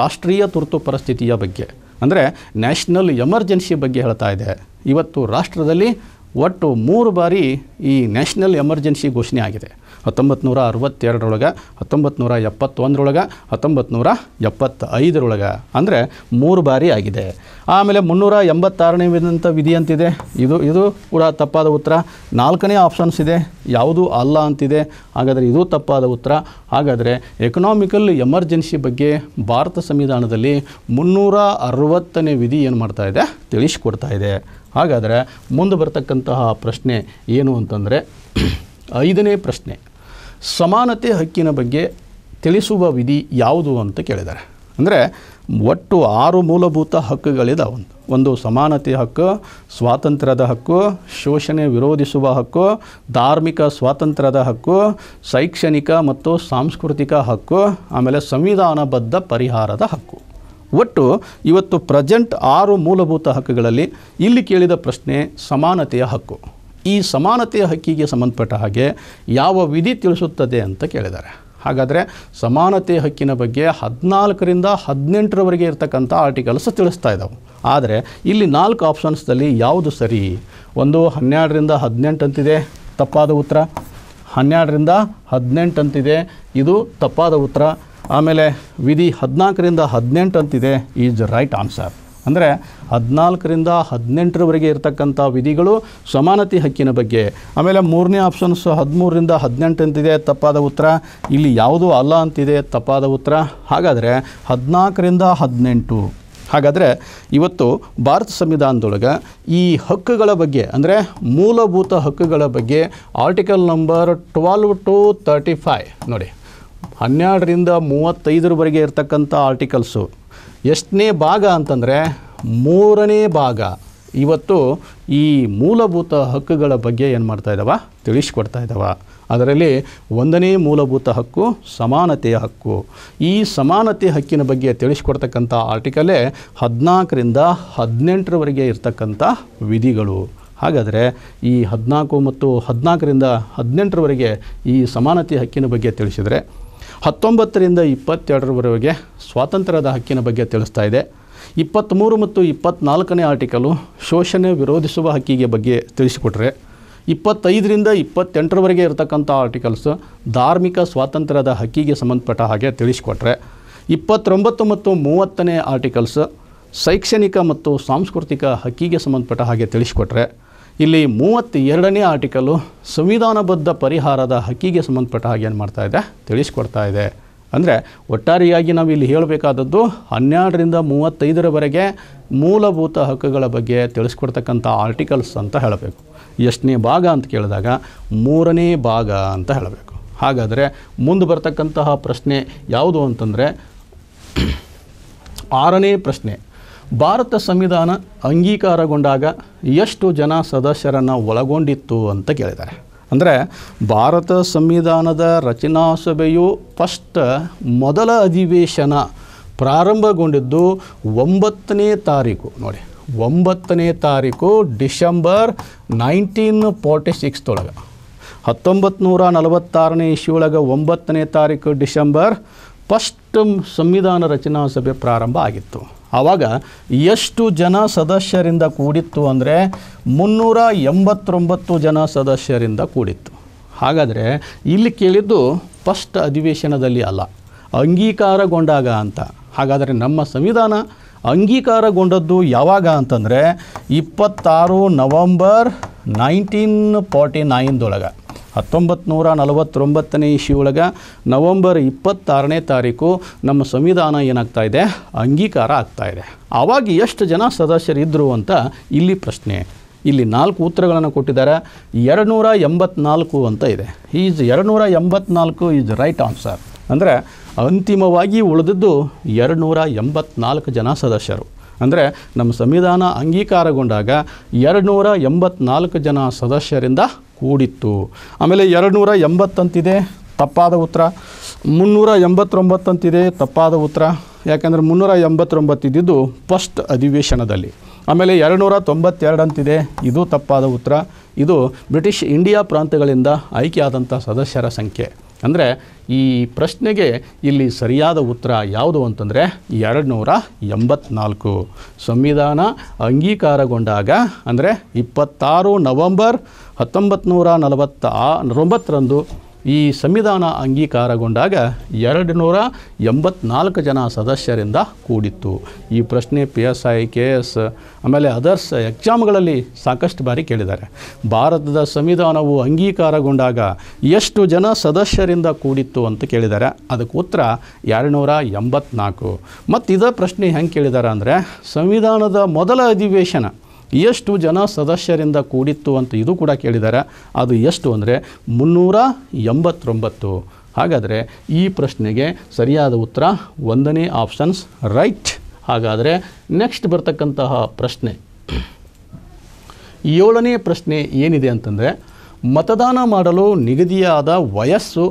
ರಾಷ್ಟ್ರೀಯ ತುರ್ತು ಪರಿಸ್ಥಿತಿಯ ಬಗ್ಗೆ ಅಂದರೆ ನ್ಯಾಷನಲ್ ಎಮರ್ಜೆನ್ಸಿ ಬಗ್ಗೆ ಹೇಳ್ತಾ ಇದೆ ಇವತ್ತು ರಾಷ್ಟ್ರದಲ್ಲಿ ಒಟ್ಟು ಮೂರು ಬಾರಿ ಈ ನ್ಯಾಷನಲ್ ಎಮರ್ಜೆನ್ಸಿ ಘೋಷಣೆ ಆಗಿದೆ ಹತ್ತೊಂಬತ್ತು ನೂರ ಅರವತ್ತೆರಡರೊಳಗೆ ಹತ್ತೊಂಬತ್ತು ನೂರ ಎಪ್ಪತ್ತೊಂದರೊಳಗೆ ಹತ್ತೊಂಬತ್ತು ನೂರ ಎಪ್ಪತ್ತೈದರೊಳಗೆ ಅಂದರೆ ಮೂರು ಬಾರಿ ಆಗಿದೆ ಆಮೇಲೆ ಮುನ್ನೂರ ಎಂಬತ್ತಾರನೇ ವಿಧಂಥ ವಿಧಿ ಅಂತಿದೆ ಇದು ಇದು ಕೂಡ ತಪ್ಪಾದ ಉತ್ತರ ನಾಲ್ಕನೇ ಆಪ್ಷನ್ಸ್ ಇದೆ ಯಾವುದೂ ಅಲ್ಲ ಅಂತಿದೆ ಹಾಗಾದರೆ ಇದು ತಪ್ಪಾದ ಉತ್ತರ ಹಾಗಾದರೆ ಎಕನಾಮಿಕಲ್ ಎಮರ್ಜೆನ್ಸಿ ಬಗ್ಗೆ ಭಾರತ ಸಂವಿಧಾನದಲ್ಲಿ ಮುನ್ನೂರ ಅರವತ್ತನೇ ವಿಧಿ ಏನು ಮಾಡ್ತಾ ಇದೆ ತಿಳಿಸ್ಕೊಡ್ತಾ ಇದೆ ಹಾಗಾದರೆ ಮುಂದೆ ಬರ್ತಕ್ಕಂತಹ ಪ್ರಶ್ನೆ ಏನು ಅಂತಂದರೆ ಐದನೇ ಪ್ರಶ್ನೆ ಸಮಾನತೆ ಹಕ್ಕಿನ ಬಗ್ಗೆ ತಿಳಿಸುವ ವಿಧಿ ಯಾವುದು ಅಂತ ಕೇಳಿದ್ದಾರೆ ಅಂದರೆ ಒಟ್ಟು ಆರು ಮೂಲಭೂತ ಹಕ್ಕುಗಳಿದಾವೆ ಒಂದು ಒಂದು ಸಮಾನತೆ ಹಕ್ಕು ಸ್ವಾತಂತ್ರ್ಯದ ಹಕ್ಕು ಶೋಷಣೆ ವಿರೋಧಿಸುವ ಹಕ್ಕು ಧಾರ್ಮಿಕ ಸ್ವಾತಂತ್ರ್ಯದ ಹಕ್ಕು ಶೈಕ್ಷಣಿಕ ಮತ್ತು ಸಾಂಸ್ಕೃತಿಕ ಹಕ್ಕು ಆಮೇಲೆ ಸಂವಿಧಾನಬದ್ಧ ಪರಿಹಾರದ ಹಕ್ಕು ಒಟ್ಟು ಇವತ್ತು ಪ್ರೆಸೆಂಟ್ ಆರು ಮೂಲಭೂತ ಹಕ್ಕುಗಳಲ್ಲಿ ಇಲ್ಲಿ ಕೇಳಿದ ಪ್ರಶ್ನೆ ಸಮಾನತೆಯ ಹಕ್ಕು ಈ ಸಮಾನತೆಯ ಹಕ್ಕಿಗೆ ಸಂಬಂಧಪಟ್ಟ ಹಾಗೆ ಯಾವ ವಿಧಿ ತಿಳಿಸುತ್ತದೆ ಅಂತ ಕೇಳಿದ್ದಾರೆ ಹಾಗಾದರೆ ಸಮಾನತೆಯ ಹಕ್ಕಿನ ಬಗ್ಗೆ ಹದಿನಾಲ್ಕರಿಂದ ಹದಿನೆಂಟರವರೆಗೆ ಇರತಕ್ಕಂಥ ಆರ್ಟಿಕಲ್ಸ್ ತಿಳಿಸ್ತಾ ಇದ್ದಾವೆ ಆದರೆ ಇಲ್ಲಿ ನಾಲ್ಕು ಆಪ್ಷನ್ಸ್ದಲ್ಲಿ ಯಾವುದು ಸರಿ ಒಂದು ಹನ್ನೆರಡರಿಂದ ಹದಿನೆಂಟು ಅಂತಿದೆ ತಪ್ಪಾದ ಉತ್ತರ ಹನ್ನೆರಡರಿಂದ ಹದಿನೆಂಟು ಅಂತಿದೆ ಇದು ತಪ್ಪಾದ ಉತ್ತರ ಆಮೇಲೆ ವಿಧಿ ಹದಿನಾಲ್ಕರಿಂದ ಹದಿನೆಂಟು ಅಂತಿದೆ ಈಸ್ ರೈಟ್ ಆನ್ಸರ್ ಅಂದರೆ ಹದಿನಾಲ್ಕರಿಂದ ಹದಿನೆಂಟರವರೆಗೆ ಇರತಕ್ಕಂಥ ವಿಧಿಗಳು ಸಮಾನತೆ ಹಕ್ಕಿನ ಬಗ್ಗೆ ಆಮೇಲೆ ಮೂರನೇ ಆಪ್ಷನ್ಸ್ ಹದಿಮೂರರಿಂದ ಹದಿನೆಂಟು ಅಂತಿದೆ ತಪ್ಪಾದ ಉತ್ತರ ಇಲ್ಲಿ ಯಾವುದೂ ಅಲ್ಲ ಅಂತಿದೆ ತಪ್ಪಾದ ಉತ್ತರ ಹಾಗಾದರೆ ಹದಿನಾಲ್ಕರಿಂದ ಹದಿನೆಂಟು ಹಾಗಾದರೆ ಇವತ್ತು ಭಾರತ ಸಂವಿಧಾನದೊಳಗೆ ಈ ಹಕ್ಕುಗಳ ಬಗ್ಗೆ ಅಂದರೆ ಮೂಲಭೂತ ಹಕ್ಕುಗಳ ಬಗ್ಗೆ article number twelve to thirty five ನೋಡಿ ಹನ್ನೆರಡರಿಂದ ಮೂವತ್ತೈದರವರೆಗೆ ಇರತಕ್ಕಂಥ ಆರ್ಟಿಕಲ್ಸು ಎಷ್ಟನೇ ಭಾಗ ಅಂತಂದರೆ ಮೂರನೇ ಭಾಗ ಇವತ್ತು ಈ ಮೂಲಭೂತ ಹಕ್ಕುಗಳ ಬಗ್ಗೆ ಏನು ಮಾಡ್ತಾ ಇದ್ದಾವ ತಿಳಿಸ್ಕೊಡ್ತಾ ಇದ್ದಾವ ಅದರಲ್ಲಿ ಒಂದನೇ ಮೂಲಭೂತ ಹಕ್ಕು ಸಮಾನತೆಯ ಹಕ್ಕು ಈ ಸಮಾನತೆ ಹಕ್ಕಿನ ಬಗ್ಗೆ ತಿಳಿಸ್ಕೊಡ್ತಕ್ಕಂಥ ಆರ್ಟಿಕಲೇ ಹದಿನಾಲ್ಕರಿಂದ ಹದಿನೆಂಟರವರೆಗೆ ಇರ್ತಕ್ಕಂಥ ವಿಧಿಗಳು ಹಾಗಾದರೆ ಈ ಹದಿನಾಲ್ಕು ಮತ್ತು ಹದಿನಾಲ್ಕರಿಂದ ಹದಿನೆಂಟರವರೆಗೆ ಈ ಸಮಾನತೆ ಹಕ್ಕಿನ ಬಗ್ಗೆ ತಿಳಿಸಿದರೆ ಹತ್ತೊಂಬತ್ತರಿಂದ ಇಪ್ಪತ್ತೆರಡರವರೆಗೆ ಸ್ವಾತಂತ್ರ್ಯದ ಹಕ್ಕಿನ ಬಗ್ಗೆ ತಿಳಿಸ್ತಾ ಇದೆ ಇಪ್ಪತ್ತ್ಮೂರು ಮತ್ತು ಇಪ್ಪತ್ತ್ನಾಲ್ಕನೇ ಆರ್ಟಿಕಲು ಶೋಷಣೆ ವಿರೋಧಿಸುವ ಹಕ್ಕಿಗೆ ಬಗ್ಗೆ ತಿಳಿಸಿಕೊಟ್ರೆ ಇಪ್ಪತ್ತೈದರಿಂದ ಇಪ್ಪತ್ತೆಂಟರವರೆಗೆ ಇರತಕ್ಕಂಥ ಆರ್ಟಿಕಲ್ಸ್ ಧಾರ್ಮಿಕ ಸ್ವಾತಂತ್ರ್ಯದ ಹಕ್ಕಿಗೆ ಸಂಬಂಧಪಟ್ಟ ಹಾಗೆ ತಿಳಿಸಿಕೊಟ್ರೆ ಇಪ್ಪತ್ತೊಂಬತ್ತು ಮತ್ತು ಮೂವತ್ತನೇ ಆರ್ಟಿಕಲ್ಸ್ ಶೈಕ್ಷಣಿಕ ಮತ್ತು ಸಾಂಸ್ಕೃತಿಕ ಹಕ್ಕಿಗೆ ಸಂಬಂಧಪಟ್ಟ ಹಾಗೆ ತಿಳಿಸಿಕೊಟ್ರೆ ಇಲ್ಲಿ ಮೂವತ್ತ ಎರಡನೇ ಆರ್ಟಿಕಲು ಸಂವಿಧಾನಬದ್ಧ ಪರಿಹಾರದ ಹಕ್ಕಿಗೆ ಸಂಬಂಧಪಟ್ಟ ಹಾಗೆ ಏನು ಮಾಡ್ತಾ ಇದೆ ತಿಳಿಸ್ಕೊಡ್ತಾ ಇದೆ ಅಂದರೆ ಒಟ್ಟಾರೆಯಾಗಿ ನಾವು ಇಲ್ಲಿ ಹೇಳಬೇಕಾದದ್ದು ಹನ್ನೆರಡರಿಂದ ಮೂವತ್ತೈದರವರೆಗೆ ಮೂಲಭೂತ ಹಕ್ಕುಗಳ ಬಗ್ಗೆ ತಿಳಿಸ್ಕೊಡ್ತಕ್ಕಂಥ ಆರ್ಟಿಕಲ್ಸ್ ಅಂತ ಹೇಳಬೇಕು ಎಷ್ಟನೇ ಭಾಗ ಅಂತ ಕೇಳಿದಾಗ ಮೂರನೇ ಭಾಗ ಅಂತ ಹೇಳಬೇಕು ಹಾಗಾದರೆ ಮುಂದೆ ಬರ್ತಕ್ಕಂತಹ ಪ್ರಶ್ನೆ ಯಾವುದು ಅಂತಂದರೆ ಆರನೇ ಪ್ರಶ್ನೆ ಭಾರತ ಸಂವಿಧಾನ ಅಂಗೀಕಾರಗೊಂಡಾಗ ಎಷ್ಟು ಜನ ಸದಸ್ಯರನ್ನು ಒಳಗೊಂಡಿತ್ತು ಅಂತ ಕೇಳಿದ್ದಾರೆ ಅಂದರೆ ಭಾರತ ಸಂವಿಧಾನದ ರಚನಾ ಸಭೆಯು ಫಸ್ಟ್ ಮೊದಲ ಅಧಿವೇಶನ ಪ್ರಾರಂಭಗೊಂಡಿದ್ದು ಒಂಬತ್ತನೇ ತಾರೀಕು ನೋಡಿ ಒಂಬತ್ತನೇ ತಾರೀಕು ಡಿಸೆಂಬರ್ ನೈನ್ಟೀನ್ ಫಾರ್ಟಿ ಸಿಕ್ಸ್ ಒಳಗೆ ಹತ್ತೊಂಬತ್ತು ನೂರ ನಲವತ್ತಾರನೇ ಇಶ್ಯೊಳಗೆ ಒಂಬತ್ತನೇ ತಾರೀಕು ಡಿಸೆಂಬರ್ ಫಸ್ಟ್ ಸಂವಿಧಾನ ರಚನಾ ಸಭೆ ಪ್ರಾರಂಭ ಆಗಿತ್ತು ಆವಾಗ ಎಷ್ಟು ಜನ ಸದಸ್ಯರಿಂದ ಕೂಡಿತ್ತು ಅಂದರೆ ಮುನ್ನೂರ ಎಂಬತ್ತೊಂಬತ್ತು ಜನ ಸದಸ್ಯರಿಂದ ಕೂಡಿತ್ತು ಹಾಗಾದರೆ ಇಲ್ಲಿ ಕೇಳಿದ್ದು ಫಸ್ಟ್ ಅಧಿವೇಶನದಲ್ಲಿ ಅಲ್ಲ ಅಂಗೀಕಾರಗೊಂಡಾಗ ಅಂತ ಹಾಗಾದರೆ ನಮ್ಮ ಸಂವಿಧಾನ ಅಂಗೀಕಾರಗೊಂಡದ್ದು ಯಾವಾಗ ಅಂತಂದರೆ ಇಪ್ಪತ್ತಾರು ನವಂಬರ್ ನೈನ್ಟೀನ್ ಫಾರ್ಟಿ ನೈನ್ದೊಳಗೆ ಹತ್ತೊಂಬತ್ತು ನೂರ ನಲವತ್ತೊಂಬತ್ತನೇ ಇಶಿ ಒಳಗೆ ನವಂಬರ್ ಇಪ್ಪತ್ತಾರನೇ ತಾರೀಕು ನಮ್ಮ ಸಂವಿಧಾನ ಏನಾಗ್ತಾ ಇದೆ ಅಂಗೀಕಾರ ಆಗ್ತಾ ಇದೆ ಆವಾಗ ಎಷ್ಟು ಜನ ಸದಸ್ಯರಿದ್ದರು ಅಂತ ಇಲ್ಲಿ ಪ್ರಶ್ನೆ ಇಲ್ಲಿ ನಾಲ್ಕು ಉತ್ತರಗಳನ್ನು ಕೊಟ್ಟಿದ್ದಾರೆ ಎರಡುನೂರ ಎಂಬತ್ನಾಲ್ಕು ಅಂತ ಇದೆ ಈಸ್ ಎರಡುನೂರ ಎಂಬತ್ನಾಲ್ಕು ಈಸ್ ರೈಟ್ ಆನ್ಸರ್ ಅಂದರೆ ಅಂತಿಮವಾಗಿ ಉಳಿದದ್ದು ಎರಡುನೂರ ಎಂಬತ್ನಾಲ್ಕು ಜನ ಸದಸ್ಯರು ಅಂದರೆ ನಮ್ಮ ಸಂವಿಧಾನ ಅಂಗೀಕಾರಗೊಂಡಾಗ ಎರಡುನೂರ ಎಂಬತ್ನಾಲ್ಕು ಜನ ಸದಸ್ಯರಿಂದ ಕೂಡಿತ್ತು ಆಮೇಲೆ ಎರಡು ನೂರ ಎಂಬತ್ತಂತಿದೆ ತಪ್ಪಾದ ಉತ್ತರ ಮುನ್ನೂರ ಎಂಬತ್ತೊಂಬತ್ತಂತಿದೆ ತಪ್ಪಾದ ಉತ್ತರ ಯಾಕೆಂದರೆ ಮುನ್ನೂರ ಎಂಬತ್ತೊಂಬತ್ತಿದ್ದು ಫಸ್ಟ್ ಅಧಿವೇಶನದಲ್ಲಿ ಆಮೇಲೆ ಎರಡುನೂರ ತೊಂಬತ್ತೆರಡಂತಿದೆ ಇದು ತಪ್ಪಾದ ಉತ್ತರ ಇದು ಬ್ರಿಟಿಷ್ ಇಂಡಿಯಾ ಪ್ರಾಂತ್ಯಗಳಿಂದ ಆಯ್ಕೆಯಾದಂಥ ಸದಸ್ಯರ ಸಂಖ್ಯೆ ಅಂದರೆ ಈ ಪ್ರಶ್ನೆಗೆ ಇಲ್ಲಿ ಸರಿಯಾದ ಉತ್ತರ ಯಾವುದು ಅಂತಂದರೆ ಎರಡು ನೂರ ಎಂಬತ್ನಾಲ್ಕು ಸಂವಿಧಾನ ಅಂಗೀಕಾರಗೊಂಡಾಗ ಅಂದರೆ ಇಪ್ಪತ್ತಾರು ನವಂಬರ್ ಹತ್ತೊಂಬತ್ತು ನೂರ ನಲವತ್ತ ಈ ಸಂವಿಧಾನ ಅಂಗೀಕಾರಗೊಂಡಾಗ ಎರಡು ನೂರ ಎಂಬತ್ನಾಲ್ಕು ಜನ ಸದಸ್ಯರಿಂದ ಕೂಡಿತ್ತು ಈ ಪ್ರಶ್ನೆ P S I K S ಆಮೇಲೆ ಅದರ್ಸ್ ಎಕ್ಸಾಮ್ಗಳಲ್ಲಿ ಸಾಕಷ್ಟು ಬಾರಿ ಕೇಳಿದ್ದಾರೆ ಭಾರತದ ಸಂವಿಧಾನವು ಅಂಗೀಕಾರಗೊಂಡಾಗ ಎಷ್ಟು ಜನ ಸದಸ್ಯರಿಂದ ಕೂಡಿತ್ತು ಅಂತ ಕೇಳಿದ್ದಾರೆ ಅದಕ್ಕೆ ಉತ್ತರ ಎರಡು ನೂರ ಎಂಬತ್ನಾಲ್ಕು ಮತ್ತು ಪ್ರಶ್ನೆ ಹೆಂಗೆ ಕೇಳಿದ್ದಾರೆ ಅಂದರೆ ಸಂವಿಧಾನದ ಮೊದಲ ಅಧಿವೇಶನ ಎಷ್ಟು ಜನ ಸದಸ್ಯರಿಂದ ಕೂಡಿತ್ತು ಅಂತ ಇದು ಕೂಡ ಕೇಳಿದ್ದಾರೆ ಅದು ಎಷ್ಟು ಅಂದರೆ ಮುನ್ನೂರ ಎಂಬತ್ತೊಂಬತ್ತು ಹಾಗಾದರೆ ಈ ಪ್ರಶ್ನೆಗೆ ಸರಿಯಾದ ಉತ್ತರ ಒಂದನೇ ಆಪ್ಷನ್ಸ್ ರೈಟ್ ಹಾಗಾದರೆ ನೆಕ್ಸ್ಟ್ ಬರ್ತಕ್ಕಂತಹ ಪ್ರಶ್ನೆ ಏಳನೇ ಪ್ರಶ್ನೆ ಏನಿದೆ ಅಂತಂದರೆ ಮತದಾನ ಮಾಡಲು ನಿಗದಿಯಾದ ವಯಸ್ಸು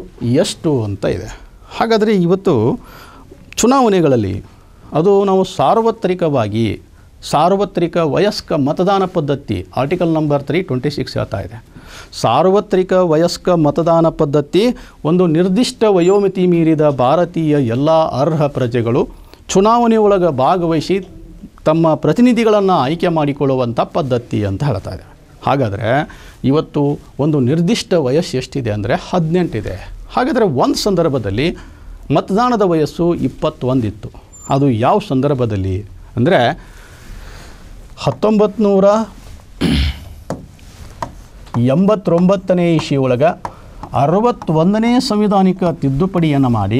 ಎಷ್ಟು ಅಂತ ಇದೆ ಹಾಗಾದರೆ ಇವತ್ತು ಚುನಾವಣೆಗಳಲ್ಲಿ ಅದು ನಾವು ಸಾರ್ವತ್ರಿಕವಾಗಿ ಸಾರ್ವತ್ರಿಕ ವಯಸ್ಕ ಮತದಾನ ಪದ್ಧತಿ article number three twenty six ಹೇಳ್ತಾ ಇದೆ ಸಾರ್ವತ್ರಿಕ ವಯಸ್ಕ ಮತದಾನ ಪದ್ಧತಿ ಒಂದು ನಿರ್ದಿಷ್ಟ ವಯೋಮಿತಿ ಮೀರಿದ ಭಾರತೀಯ ಎಲ್ಲ ಅರ್ಹ ಪ್ರಜೆಗಳು ಚುನಾವಣೆ ಭಾಗವಹಿಸಿ ತಮ್ಮ ಪ್ರತಿನಿಧಿಗಳನ್ನು ಆಯ್ಕೆ ಮಾಡಿಕೊಳ್ಳುವಂಥ ಪದ್ಧತಿ ಅಂತ ಹೇಳ್ತಾ ಇದೆ ಹಾಗಾದರೆ ಇವತ್ತು ಒಂದು ನಿರ್ದಿಷ್ಟ ವಯಸ್ಸು ಎಷ್ಟಿದೆ ಅಂದರೆ ಹದಿನೆಂಟಿದೆ ಹಾಗಾದರೆ ಒಂದು ಸಂದರ್ಭದಲ್ಲಿ ಮತದಾನದ ವಯಸ್ಸು ಇಪ್ಪತ್ತೊಂದಿತ್ತು ಅದು ಯಾವ ಸಂದರ್ಭದಲ್ಲಿ ಅಂದರೆ ಹತ್ತೊಂಬತ್ತು ನೂರ ಎಂಬತ್ತೊಂಬತ್ತನೇ ಇಶಿ ಒಳಗೆ ಅರವತ್ತೊಂದನೇ ಸಂವಿಧಾನಿಕ ತಿದ್ದುಪಡಿಯನ್ನು ಮಾಡಿ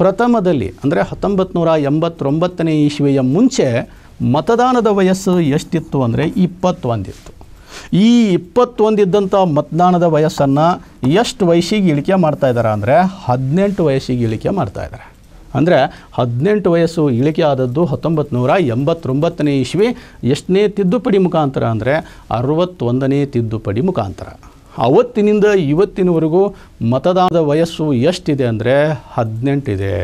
ಪ್ರಥಮದಲ್ಲಿ ಅಂದರೆ ಹತ್ತೊಂಬತ್ತು ನೂರ ಎಂಬತ್ತೊಂಬತ್ತನೇ ಇಶಿವೆಯ ಮುಂಚೆ ಮತದಾನದ ವಯಸ್ಸು ಎಷ್ಟಿತ್ತು ಅಂದರೆ ಇಪ್ಪತ್ತೊಂದಿತ್ತು ಈ ಇಪ್ಪತ್ತೊಂದಿದ್ದಂಥ ಮತದಾನದ ವಯಸ್ಸನ್ನು ಎಷ್ಟು ವಯಸ್ಸಿಗೆ ಇಳಿಕೆ ಮಾಡ್ತಾಯಿದ್ದಾರೆ ಅಂದರೆ ಹದಿನೆಂಟು ವಯಸ್ಸಿಗೆ ಇಳಿಕೆ ಮಾಡ್ತಾಯಿದ್ದಾರೆ ಅಂದರೆ ಹದಿನೆಂಟು ವಯಸ್ಸು ಇಳಿಕೆ ಆದದ್ದು ಹತ್ತೊಂಬತ್ತು ನೂರ ಎಂಬತ್ತೊಂಬತ್ತನೇ ಇಸ್ವಿ ಎಷ್ಟನೇ ತಿದ್ದುಪಡಿ ಮುಖಾಂತರ ಅಂದರೆ ಅರವತ್ತೊಂದನೇ ತಿದ್ದುಪಡಿ ಮುಖಾಂತರ ಅವತ್ತಿನಿಂದ ಇವತ್ತಿನವರೆಗೂ ಮತದಾನದ ವಯಸ್ಸು ಎಷ್ಟಿದೆ ಅಂದರೆ ಹದಿನೆಂಟಿದೆ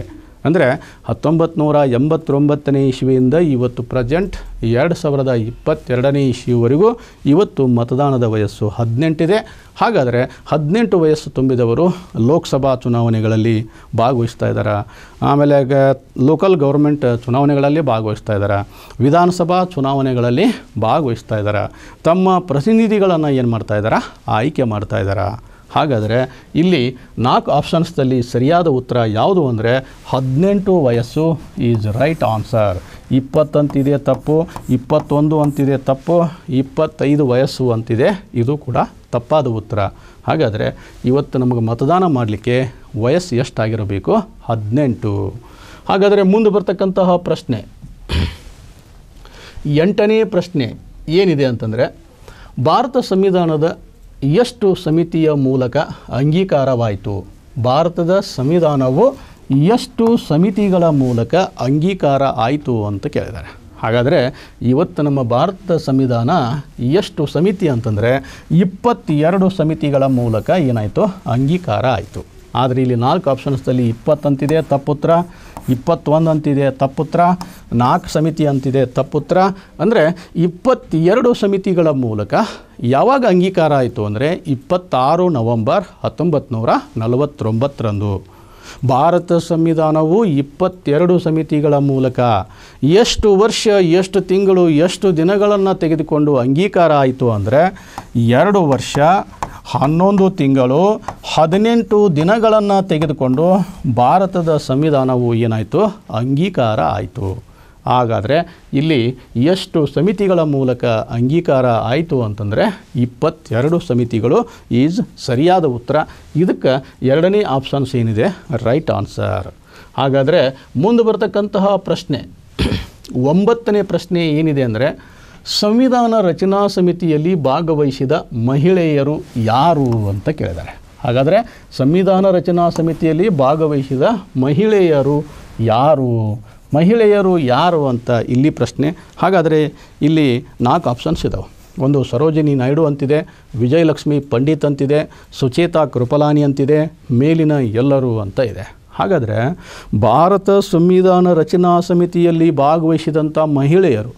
ಅಂದರೆ ಹತ್ತೊಂಬತ್ತು ನೂರ ಎಂಬತ್ತೊಂಬತ್ತನೇ ಇಸ್ವಿಯಿಂದ ಇವತ್ತು ಪ್ರೆಸೆಂಟ್ ಎರಡು ಸಾವಿರದ ಇಪ್ಪತ್ತೆರಡನೇ ಇಸ್ವಿವರೆಗೂ ಇವತ್ತು ಮತದಾನದ ವಯಸ್ಸು ಹದಿನೆಂಟಿದೆ ಹಾಗಾದರೆ ಹದಿನೆಂಟು ವಯಸ್ಸು ತುಂಬಿದವರು ಲೋಕಸಭಾ ಚುನಾವಣೆಗಳಲ್ಲಿ ಭಾಗವಹಿಸ್ತಾ ಇದ್ದಾರೆ ಆಮೇಲೆ ಗ ಲೋಕಲ್ ಗೌರ್ಮೆಂಟ್ ಚುನಾವಣೆಗಳಲ್ಲಿ ಭಾಗವಹಿಸ್ತಾ ಇದ್ದಾರೆ ವಿಧಾನಸಭಾ ಚುನಾವಣೆಗಳಲ್ಲಿ ಭಾಗವಹಿಸ್ತಾ ಇದ್ದಾರೆ ತಮ್ಮ ಪ್ರತಿನಿಧಿಗಳನ್ನು ಏನು ಮಾಡ್ತಾ ಇದ್ದಾರೆ ಆಯ್ಕೆ ಮಾಡ್ತಾ ಇದ್ದಾರೆ ಹಾಗಾದರೆ ಇಲ್ಲಿ ನಾಲ್ಕು ಆಪ್ಷನ್ಸ್ದಲ್ಲಿ ಸರಿಯಾದ ಉತ್ತರ ಯಾವುದು ಅಂದರೆ ಹದಿನೆಂಟು ವಯಸ್ಸು ಈಸ್ ರೈಟ್ ಆನ್ಸರ್ ಇಪ್ಪತ್ತಂತಿದೆ ತಪ್ಪು ಇಪ್ಪತ್ತೊಂದು ಅಂತಿದೆ ತಪ್ಪು ಇಪ್ಪತ್ತೈದು ವಯಸ್ಸು ಅಂತಿದೆ ಇದು ಕೂಡ ತಪ್ಪಾದ ಉತ್ತರ ಹಾಗಾದರೆ ಇವತ್ತು ನಮಗೆ ಮತದಾನ ಮಾಡಲಿಕ್ಕೆ ವಯಸ್ಸು ಎಷ್ಟಾಗಿರಬೇಕು ಹದಿನೆಂಟು ಹಾಗಾದರೆ ಮುಂದೆ ಬರ್ತಕ್ಕಂತಹ ಪ್ರಶ್ನೆ ಎಂಟನೇ ಪ್ರಶ್ನೆ ಏನಿದೆ ಅಂತಂದರೆ ಭಾರತ ಸಂವಿಧಾನದ ಎಷ್ಟು ಸಮಿತಿಯ ಮೂಲಕ ಅಂಗೀಕಾರವಾಯಿತು ಭಾರತದ ಸಂವಿಧಾನವು ಎಷ್ಟು ಸಮಿತಿಗಳ ಮೂಲಕ ಅಂಗೀಕಾರ ಆಯಿತು ಅಂತ ಕೇಳಿದ್ದಾರೆ ಹಾಗಾದರೆ ಇವತ್ತು ನಮ್ಮ ಭಾರತದ ಸಂವಿಧಾನ ಎಷ್ಟು ಸಮಿತಿ ಅಂತಂದರೆ ಇಪ್ಪತ್ತೆರಡು ಸಮಿತಿಗಳ ಮೂಲಕ ಏನಾಯಿತು ಅಂಗೀಕಾರ ಆಯಿತು ಆದರೆ ಇಲ್ಲಿ ನಾಲ್ಕು ಆಪ್ಷನ್ಸ್ನಲ್ಲಿ ಇಪ್ಪತ್ತಂತಿದೆ ತಪ್ಪುತ್ರ ಇಪ್ಪತ್ತೊಂದು ಅಂತಿದೆ ತಪ್ಪುತ್ರ ನಾಲ್ಕು ಸಮಿತಿ ಅಂತಿದೆ ತಪ್ಪುತ್ರ ಅಂದರೆ ಇಪ್ಪತ್ತೆರಡು ಸಮಿತಿಗಳ ಮೂಲಕ ಯಾವಾಗ ಅಂಗೀಕಾರ ಆಯಿತು ಅಂದರೆ ಇಪ್ಪತ್ತಾರು ನವಂಬರ್ ಹತ್ತೊಂಬತ್ತು ನಲವತ್ತೊಂಬತ್ತರಂದು ಭಾರತ ಸಂವಿಧಾನವು ಇಪ್ಪತ್ತೆರಡು ಸಮಿತಿಗಳ ಮೂಲಕ ಎಷ್ಟು ವರ್ಷ ಎಷ್ಟು ತಿಂಗಳು ಎಷ್ಟು ದಿನಗಳನ್ನು ತೆಗೆದುಕೊಂಡು ಅಂಗೀಕಾರ ಆಯಿತು ಅಂದರೆ ಎರಡು ವರ್ಷ ಹನ್ನೊಂದು ತಿಂಗಳು ಹದಿನೆಂಟು ದಿನಗಳನ್ನು ತೆಗೆದುಕೊಂಡು ಭಾರತದ ಸಂವಿಧಾನವು ಏನಾಯಿತು ಅಂಗೀಕಾರ ಆಯಿತು ಹಾಗಾದರೆ ಇಲ್ಲಿ ಎಷ್ಟು ಸಮಿತಿಗಳ ಮೂಲಕ ಅಂಗೀಕಾರ ಆಯಿತು ಅಂತಂದರೆ ಇಪ್ಪತ್ತೆರಡು ಸಮಿತಿಗಳು ಈಸ್ ಸರಿಯಾದ ಉತ್ತರ ಇದಕ್ಕೆ ಎರಡನೇ ಆಪ್ಷನ್ಸ್ ಏನಿದೆ ರೈಟ್ ಆನ್ಸರ್ ಹಾಗಾದರೆ ಮುಂದೆ ಬರ್ತಕ್ಕಂತಹ ಪ್ರಶ್ನೆ ಒಂಬತ್ತನೇ ಪ್ರಶ್ನೆ ಏನಿದೆ ಅಂದರೆ ಸಂವಿಧಾನ ರಚನಾ ಸಮಿತಿಯಲ್ಲಿ ಭಾಗವಹಿಸಿದ ಮಹಿಳೆಯರು ಯಾರು ಅಂತ ಕೇಳಿದ್ದಾರೆ ಹಾಗಾದರೆ ಸಂವಿಧಾನ ರಚನಾ ಸಮಿತಿಯಲ್ಲಿ ಭಾಗವಹಿಸಿದ ಮಹಿಳೆಯರು ಯಾರು ಮಹಿಳೆಯರು ಯಾರು ಅಂತ ಇಲ್ಲಿ ಪ್ರಶ್ನೆ ಹಾಗಾದರೆ ಇಲ್ಲಿ ನಾಲ್ಕು ಆಪ್ಷನ್ಸ್ ಇದ್ದಾವೆ ಒಂದು ಸರೋಜಿನಿ ನಾಯ್ಡು ಅಂತಿದೆ ವಿಜಯಲಕ್ಷ್ಮಿ ಪಂಡಿತ್ ಅಂತಿದೆ ಸುಚೇತಾ ಕೃಪಲಾನಿ ಅಂತಿದೆ ಮೇಲಿನ ಎಲ್ಲರೂ ಅಂತ ಇದೆ ಹಾಗಾದರೆ ಭಾರತ ಸಂವಿಧಾನ ರಚನಾ ಸಮಿತಿಯಲ್ಲಿ ಭಾಗವಹಿಸಿದಂಥ ಮಹಿಳೆಯರು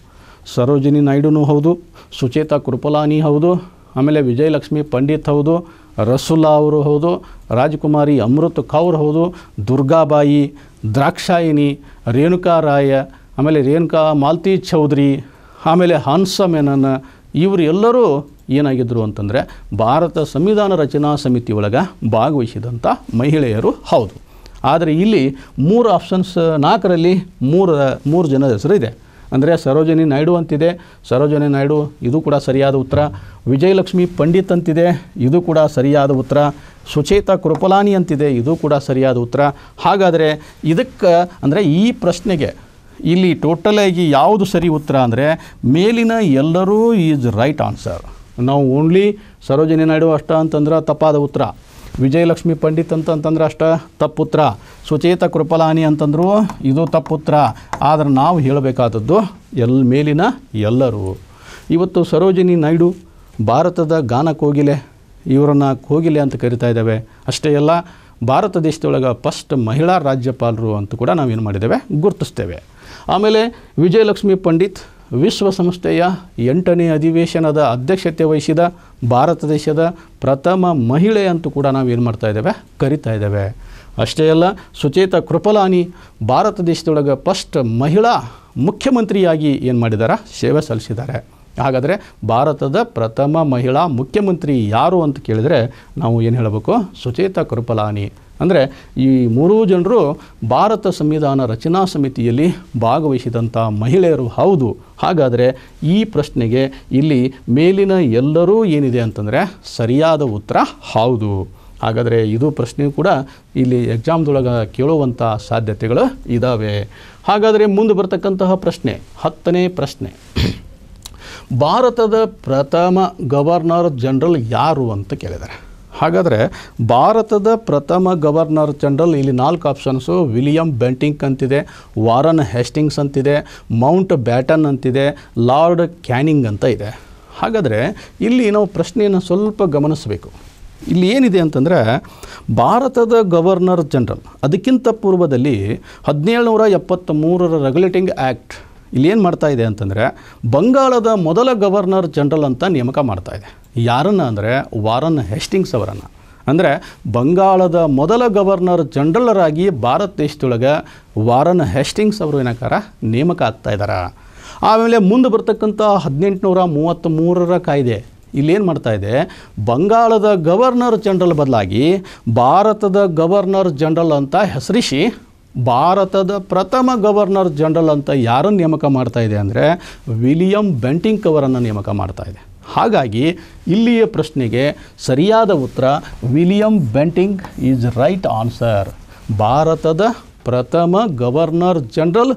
ಸರೋಜಿನಿ ನಾಯ್ಡುನೂ ಹೌದು ಸುಚೇತಾ ಕೃಪಲಾನಿ ಹೌದು ಆಮೇಲೆ ವಿಜಯಲಕ್ಷ್ಮಿ ಪಂಡಿತ್ ಹೌದು ರಸುಲ್ಲಾ ಅವರು ಹೌದು ರಾಜಕುಮಾರಿ ಅಮೃತ್ ಕೌರ್ ಹೌದು ದುರ್ಗಾಬಾಯಿ ದ್ರಾಕ್ಷಾಯಿನಿ ರೇಣುಕಾ ರಾಯ ಆಮೇಲೆ ರೇಣುಕಾ ಮಾಲ್ತಿ ಚೌಧರಿ ಆಮೇಲೆ ಹನ್ಸ ಮೆನನ್ ಇವರು ಎಲ್ಲರೂ ಏನಾಗಿದ್ದರು ಅಂತಂದರೆ ಭಾರತ ಸಂವಿಧಾನ ರಚನಾ ಸಮಿತಿ ಒಳಗೆ ಭಾಗವಹಿಸಿದಂಥ ಮಹಿಳೆಯರು ಹೌದು ಆದರೆ ಇಲ್ಲಿ ಮೂರು ಆಪ್ಷನ್ಸ್ ನಾಲ್ಕರಲ್ಲಿ ಮೂರು ಮೂರು ಜನ ಹೆಸರು ಇದೆ ಅಂದರೆ ಸರೋಜಿನಿ ನಾಯ್ಡು ಅಂತಿದೆ ಸರೋಜಿನಿ ನಾಯ್ಡು ಇದು ಕೂಡ ಸರಿಯಾದ ಉತ್ತರ ವಿಜಯಲಕ್ಷ್ಮಿ ಪಂಡಿತ್ ಅಂತಿದೆ ಇದು ಕೂಡ ಸರಿಯಾದ ಉತ್ತರ ಸುಚೇತ ಕೃಪಲಾನಿ ಅಂತಿದೆ ಇದು ಕೂಡ ಸರಿಯಾದ ಉತ್ತರ ಹಾಗಾದರೆ ಇದಕ್ಕೆ ಅಂದರೆ ಈ ಪ್ರಶ್ನೆಗೆ ಇಲ್ಲಿ ಟೋಟಲಾಗಿ ಯಾವುದು ಸರಿ ಉತ್ತರ ಅಂದರೆ ಮೇಲಿನ ಎಲ್ಲರೂ ಈಸ್ ರೈಟ್ ಆನ್ಸರ್ ನಾವು ಓನ್ಲಿ ಸರೋಜಿನಿ ನಾಯ್ಡು ಅಷ್ಟ ಅಂತಂದ್ರೆ ತಪ್ಪಾದ ಉತ್ತರ ವಿಜಯಲಕ್ಷ್ಮಿ ಪಂಡಿತ್ ಅಂತ ಅಷ್ಟ ತಪ್ಪುತ್ರ ಸುಚೇತ ಕೃಪಲಾನಿ ಅಂತಂದ್ರು ಇದು ತಪ್ಪುತ್ರ ಆದರೆ ನಾವು ಹೇಳಬೇಕಾದದ್ದು ಎಲ್ ಮೇಲಿನ ಎಲ್ಲರೂ ಇವತ್ತು ಸರೋಜಿನಿ ನಾಯ್ಡು ಭಾರತದ ಗಾನ ಕೋಗಿಲೆ ಇವರನ್ನು ಕೋಗಿಲೆ ಅಂತ ಕರಿತಾ ಇದ್ದಾವೆ ಅಷ್ಟೇ ಅಲ್ಲ ಭಾರತ ದೇಶದೊಳಗೆ ಫಸ್ಟ್ ಮಹಿಳಾ ರಾಜ್ಯಪಾಲರು ಅಂತ ಕೂಡ ನಾವೇನು ಮಾಡಿದ್ದೇವೆ ಗುರುತಿಸ್ತೇವೆ ಆಮೇಲೆ ವಿಜಯಲಕ್ಷ್ಮಿ ಪಂಡಿತ್ ವಿಶ್ವಸಂಸ್ಥೆಯ ಎಂಟನೇ ಅಧಿವೇಶನದ ಅಧ್ಯಕ್ಷತೆ ವಹಿಸಿದ ಭಾರತ ದೇಶದ ಪ್ರಥಮ ಮಹಿಳೆ ಅಂತೂ ಕೂಡ ನಾವು ಏನು ಮಾಡ್ತಾ ಇದ್ದೇವೆ ಕರಿತಾ ಇದ್ದೇವೆ ಅಷ್ಟೇ ಅಲ್ಲ ಸುಚೇತ ಕೃಪಲಾನಿ ಭಾರತ ದೇಶದೊಳಗೆ ಫಸ್ಟ್ ಮಹಿಳಾ ಮುಖ್ಯಮಂತ್ರಿಯಾಗಿ ಏನು ಮಾಡಿದ್ದಾರೆ ಸೇವೆ ಸಲ್ಲಿಸಿದ್ದಾರೆ ಹಾಗಾದರೆ ಭಾರತದ ಪ್ರಥಮ ಮಹಿಳಾ ಮುಖ್ಯಮಂತ್ರಿ ಯಾರು ಅಂತ ಕೇಳಿದರೆ ನಾವು ಏನು ಹೇಳಬೇಕು ಸುಚೇತ ಕೃಪಲಾನಿ ಅಂದರೆ ಈ ಮೂರೂ ಜನರು ಭಾರತ ಸಂವಿಧಾನ ರಚನಾ ಸಮಿತಿಯಲ್ಲಿ ಭಾಗವಹಿಸಿದಂಥ ಮಹಿಳೆಯರು ಹೌದು ಹಾಗಾದರೆ ಈ ಪ್ರಶ್ನೆಗೆ ಇಲ್ಲಿ ಮೇಲಿನ ಎಲ್ಲರೂ ಏನಿದೆ ಅಂತಂದರೆ ಸರಿಯಾದ ಉತ್ತರ ಹೌದು ಹಾಗಾದರೆ ಇದು ಪ್ರಶ್ನೆಯೂ ಕೂಡ ಇಲ್ಲಿ ಎಕ್ಸಾಮ್ದೊಳಗೆ ಕೇಳುವಂಥ ಸಾಧ್ಯತೆಗಳು ಇದ್ದಾವೆ ಹಾಗಾದರೆ ಮುಂದೆ ಬರ್ತಕ್ಕಂತಹ ಪ್ರಶ್ನೆ ಹತ್ತನೇ ಪ್ರಶ್ನೆ ಭಾರತದ ಪ್ರಥಮ ಗವರ್ನರ್ ಜನರಲ್ ಯಾರು ಅಂತ ಕೇಳಿದಾರೆ ಹಾಗಾದರೆ ಭಾರತದ ಪ್ರಥಮ ಗವರ್ನರ್ ಜನರಲ್ ಇಲ್ಲಿ ನಾಲ್ಕು ಆಪ್ಷನ್ಸು ವಿಲಿಯಂ ಬೆಂಟಿಂಗ್ ಅಂತಿದೆ ವಾರನ್ ಹೆಸ್ಟಿಂಗ್ಸ್ ಅಂತಿದೆ ಮೌಂಟ್ ಬ್ಯಾಟನ್ ಅಂತಿದೆ ಲಾರ್ಡ್ ಕ್ಯಾನಿಂಗ್ ಅಂತ ಇದೆ ಹಾಗಾದರೆ ಇಲ್ಲಿ ನಾವು ಪ್ರಶ್ನೆಯನ್ನು ಸ್ವಲ್ಪ ಗಮನಿಸಬೇಕು ಇಲ್ಲಿ ಏನಿದೆ ಅಂತಂದರೆ ಭಾರತದ ಗವರ್ನರ್ ಜನರಲ್ ಅದಕ್ಕಿಂತ ಪೂರ್ವದಲ್ಲಿ ಹದಿನೇಳು ನೂರ ಎಪ್ಪತ್ತ ಮೂರರ ರೆಗ್ಯುಲೇಟಿಂಗ್ ಆ್ಯಕ್ಟ್ ಇಲ್ಲಿ ಏನು ಮಾಡ್ತಾ ಇದೆ ಅಂತಂದರೆ ಬಂಗಾಳದ ಮೊದಲ ಗವರ್ನರ್ ಜನರಲ್ ಅಂತ ನೇಮಕ ಮಾಡ್ತಾ ಇದೆ ಯಾರನ್ನು ಅಂದರೆ ವಾರನ್ ಹೆಸ್ಟಿಂಗ್ಸ್ ಅವರನ್ನು ಅಂದರೆ ಬಂಗಾಳದ ಮೊದಲ ಗವರ್ನರ್ ಜನರಲರಾಗಿ ಭಾರತ ದೇಶದೊಳಗೆ ವಾರನ್ ಹೆಸ್ಟಿಂಗ್ಸ್ ಅವರು ಏನಕ್ಕಾರ ನೇಮಕ ಆಗ್ತಾ ಇದ್ದಾರೆ ಆಮೇಲೆ ಮುಂದೆ ಬರ್ತಕ್ಕಂಥ ಹದಿನೆಂಟುನೂರ ಮೂವತ್ತ್ ಮೂರರ ಕಾಯ್ದೆ ಇಲ್ಲೇನು ಮಾಡ್ತಾ ಇದೆ ಬಂಗಾಳದ ಗವರ್ನರ್ ಜನರಲ್ ಬದಲಾಗಿ ಭಾರತದ ಗವರ್ನರ್ ಜನರಲ್ ಅಂತ ಹೆಸರಿಸಿ ಭಾರತದ ಪ್ರಥಮ ಗವರ್ನರ್ ಜನರಲ್ ಅಂತ ಯಾರನ್ನು ನೇಮಕ ಮಾಡ್ತಾ ಇದೆ ಅಂದರೆ ವಿಲಿಯಂ ಬೆಂಟಿಂಕ್ ಅವರನ್ನು ನೇಮಕ ಮಾಡ್ತಾ ಇದೆ ಹಾಗಾಗಿ ಇಲ್ಲಿಯ ಪ್ರಶ್ನೆಗೆ ಸರಿಯಾದ ಉತ್ತರ William Bentinck is right answer ಭಾರತದ ಪ್ರಥಮ ಗವರ್ನರ್ ಜನರಲ್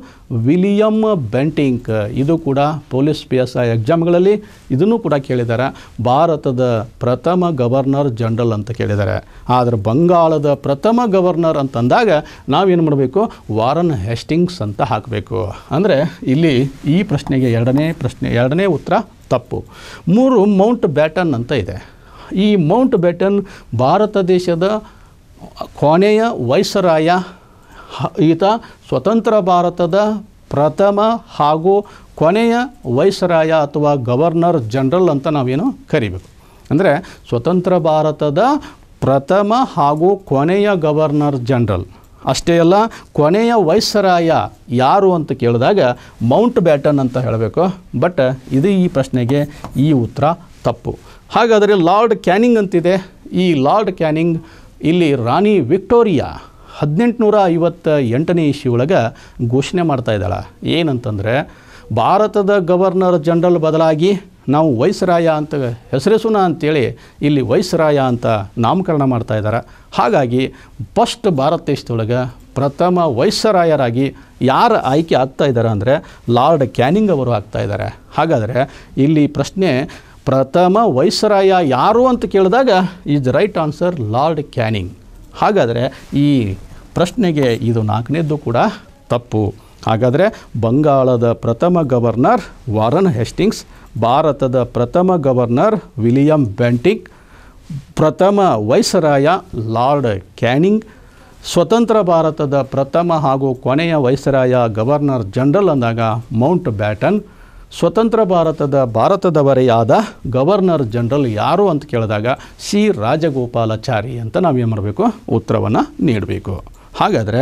ವಿಲಿಯಮ್ ಬೆಂಟಿಂಕ್ ಇದು ಕೂಡ ಪೊಲೀಸ್ ಪಿ ಎಸ್ ಐ ಎಕ್ಸಾಮ್ಗಳಲ್ಲಿ ಇದನ್ನು ಕೂಡ ಕೇಳಿದ್ದಾರೆ ಭಾರತದ ಪ್ರಥಮ ಗವರ್ನರ್ ಜನರಲ್ ಅಂತ ಕೇಳಿದ್ದಾರೆ ಆದರೆ ಬಂಗಾಳದ ಪ್ರಥಮ ಗವರ್ನರ್ ಅಂತಂದಾಗ ನಾವೇನು ಮಾಡಬೇಕು ವಾರನ್ ಹೆಸ್ಟಿಂಗ್ಸ್ ಅಂತ ಹಾಕಬೇಕು ಅಂದರೆ ಇಲ್ಲಿ ಈ ಪ್ರಶ್ನೆಗೆ ಎರಡನೇ ಪ್ರಶ್ನೆ ಎರಡನೇ ಉತ್ತರ ತಪ್ಪು ಮೂರು ಮೌಂಟ್ ಬ್ಯಾಟನ್ ಅಂತ ಇದೆ ಈ ಮೌಂಟ್ ಬ್ಯಾಟನ್ ಭಾರತ ದೇಶದ ಕೊನೆಯ ವೈಸರಾಯ ಈತ ಸ್ವತಂತ್ರ ಭಾರತದ ಪ್ರಥಮ ಹಾಗೂ ಕೊನೆಯ ವೈಸರಾಯ ಅಥವಾ ಗವರ್ನರ್ ಜನರಲ್ ಅಂತ ನಾವೇನು ಕರಿಬೇಕು ಅಂದರೆ ಸ್ವತಂತ್ರ ಭಾರತದ ಪ್ರಥಮ ಹಾಗೂ ಕೊನೆಯ ಗವರ್ನರ್ ಜನರಲ್ ಅಷ್ಟೇ ಅಲ್ಲ ಕೊನೆಯ ವೈಸರಾಯ ಯಾರು ಅಂತ ಕೇಳಿದಾಗ ಮೌಂಟ್ ಬ್ಯಾಟನ್ ಅಂತ ಹೇಳಬೇಕು ಬಟ್ ಇದು ಈ ಪ್ರಶ್ನೆಗೆ ಈ ಉತ್ತರ ತಪ್ಪು ಹಾಗಾದರೆ ಲಾರ್ಡ್ ಕ್ಯಾನಿಂಗ್ ಅಂತಿದೆ ಈ ಲಾರ್ಡ್ ಕ್ಯಾನಿಂಗ್ ಇಲ್ಲಿ ರಾಣಿ ವಿಕ್ಟೋರಿಯಾ ಹದಿನೆಂಟುನೂರ ಐವತ್ತ ಎಂಟನೇ ಇಶ್ಯೂ ಒಳಗೆ ಘೋಷಣೆ ಮಾಡ್ತಾ ಇದ್ದಾಳೆ ಏನಂತಂದರೆ ಭಾರತದ ಗವರ್ನರ್ ಜನರಲ್ ಬದಲಾಗಿ ನಾವು ವೈಸ್ರಾಯ ಅಂತ ಹೆಸರಿಸೋಣ ಅಂತೇಳಿ ಇಲ್ಲಿ ವೈಸ್ರಾಯ ಅಂತ ನಾಮಕರಣ ಮಾಡ್ತಾ ಇದ್ದಾರೆ ಹಾಗಾಗಿ ಫಸ್ಟ್ ಭಾರತ ದೇಶದೊಳಗೆ ಪ್ರಥಮ ವೈಸರಾಯರಾಗಿ ಯಾರು ಆಯ್ಕೆ ಆಗ್ತಾ ಇದ್ದಾರೆ ಅಂದರೆ ಲಾರ್ಡ್ ಕ್ಯಾನಿಂಗ್ ಅವರು ಆಗ್ತಾ ಇದ್ದಾರೆ ಹಾಗಾದರೆ ಇಲ್ಲಿ ಪ್ರಶ್ನೆ ಪ್ರಥಮ ವೈಸರಾಯ ಯಾರು ಅಂತ ಕೇಳಿದಾಗ is right answer Lord Canning ಹಾಗಾದರೆ ಈ ಪ್ರಶ್ನೆಗೆ ಇದು ನಾಲ್ಕನೇದು ಕೂಡ ತಪ್ಪು ಹಾಗಾದರೆ ಬಂಗಾಳದ ಪ್ರಥಮ ಗವರ್ನರ್ ವಾರನ್ ಹೆಸ್ಟಿಂಗ್ಸ್ ಭಾರತದ ಪ್ರಥಮ ಗವರ್ನರ್ ವಿಲಿಯಂ ಬೆಂಟಿಂಗ್ ಪ್ರಥಮ ವೈಸರಾಯ ಲಾರ್ಡ್ ಕ್ಯಾನಿಂಗ್ ಸ್ವತಂತ್ರ ಭಾರತದ ಪ್ರಥಮ ಹಾಗೂ ಕೊನೆಯ ವೈಸರಾಯ ಗವರ್ನರ್ ಜನರಲ್ ಅಂದಾಗ ಮೌಂಟ್ ಬ್ಯಾಟನ್ ಸ್ವತಂತ್ರ ಭಾರತದ ಭಾರತದವರೇ ಆದ ಗವರ್ನರ್ ಜನರಲ್ ಯಾರು ಅಂತ ಕೇಳಿದಾಗ ಸಿ ರಾಜಗೋಪಾಲಾಚಾರಿ ಅಂತ ನಾವೇನು ಮಾಡಬೇಕು ಉತ್ತರವನ್ನು ನೀಡಬೇಕು ಹಾಗಾದರೆ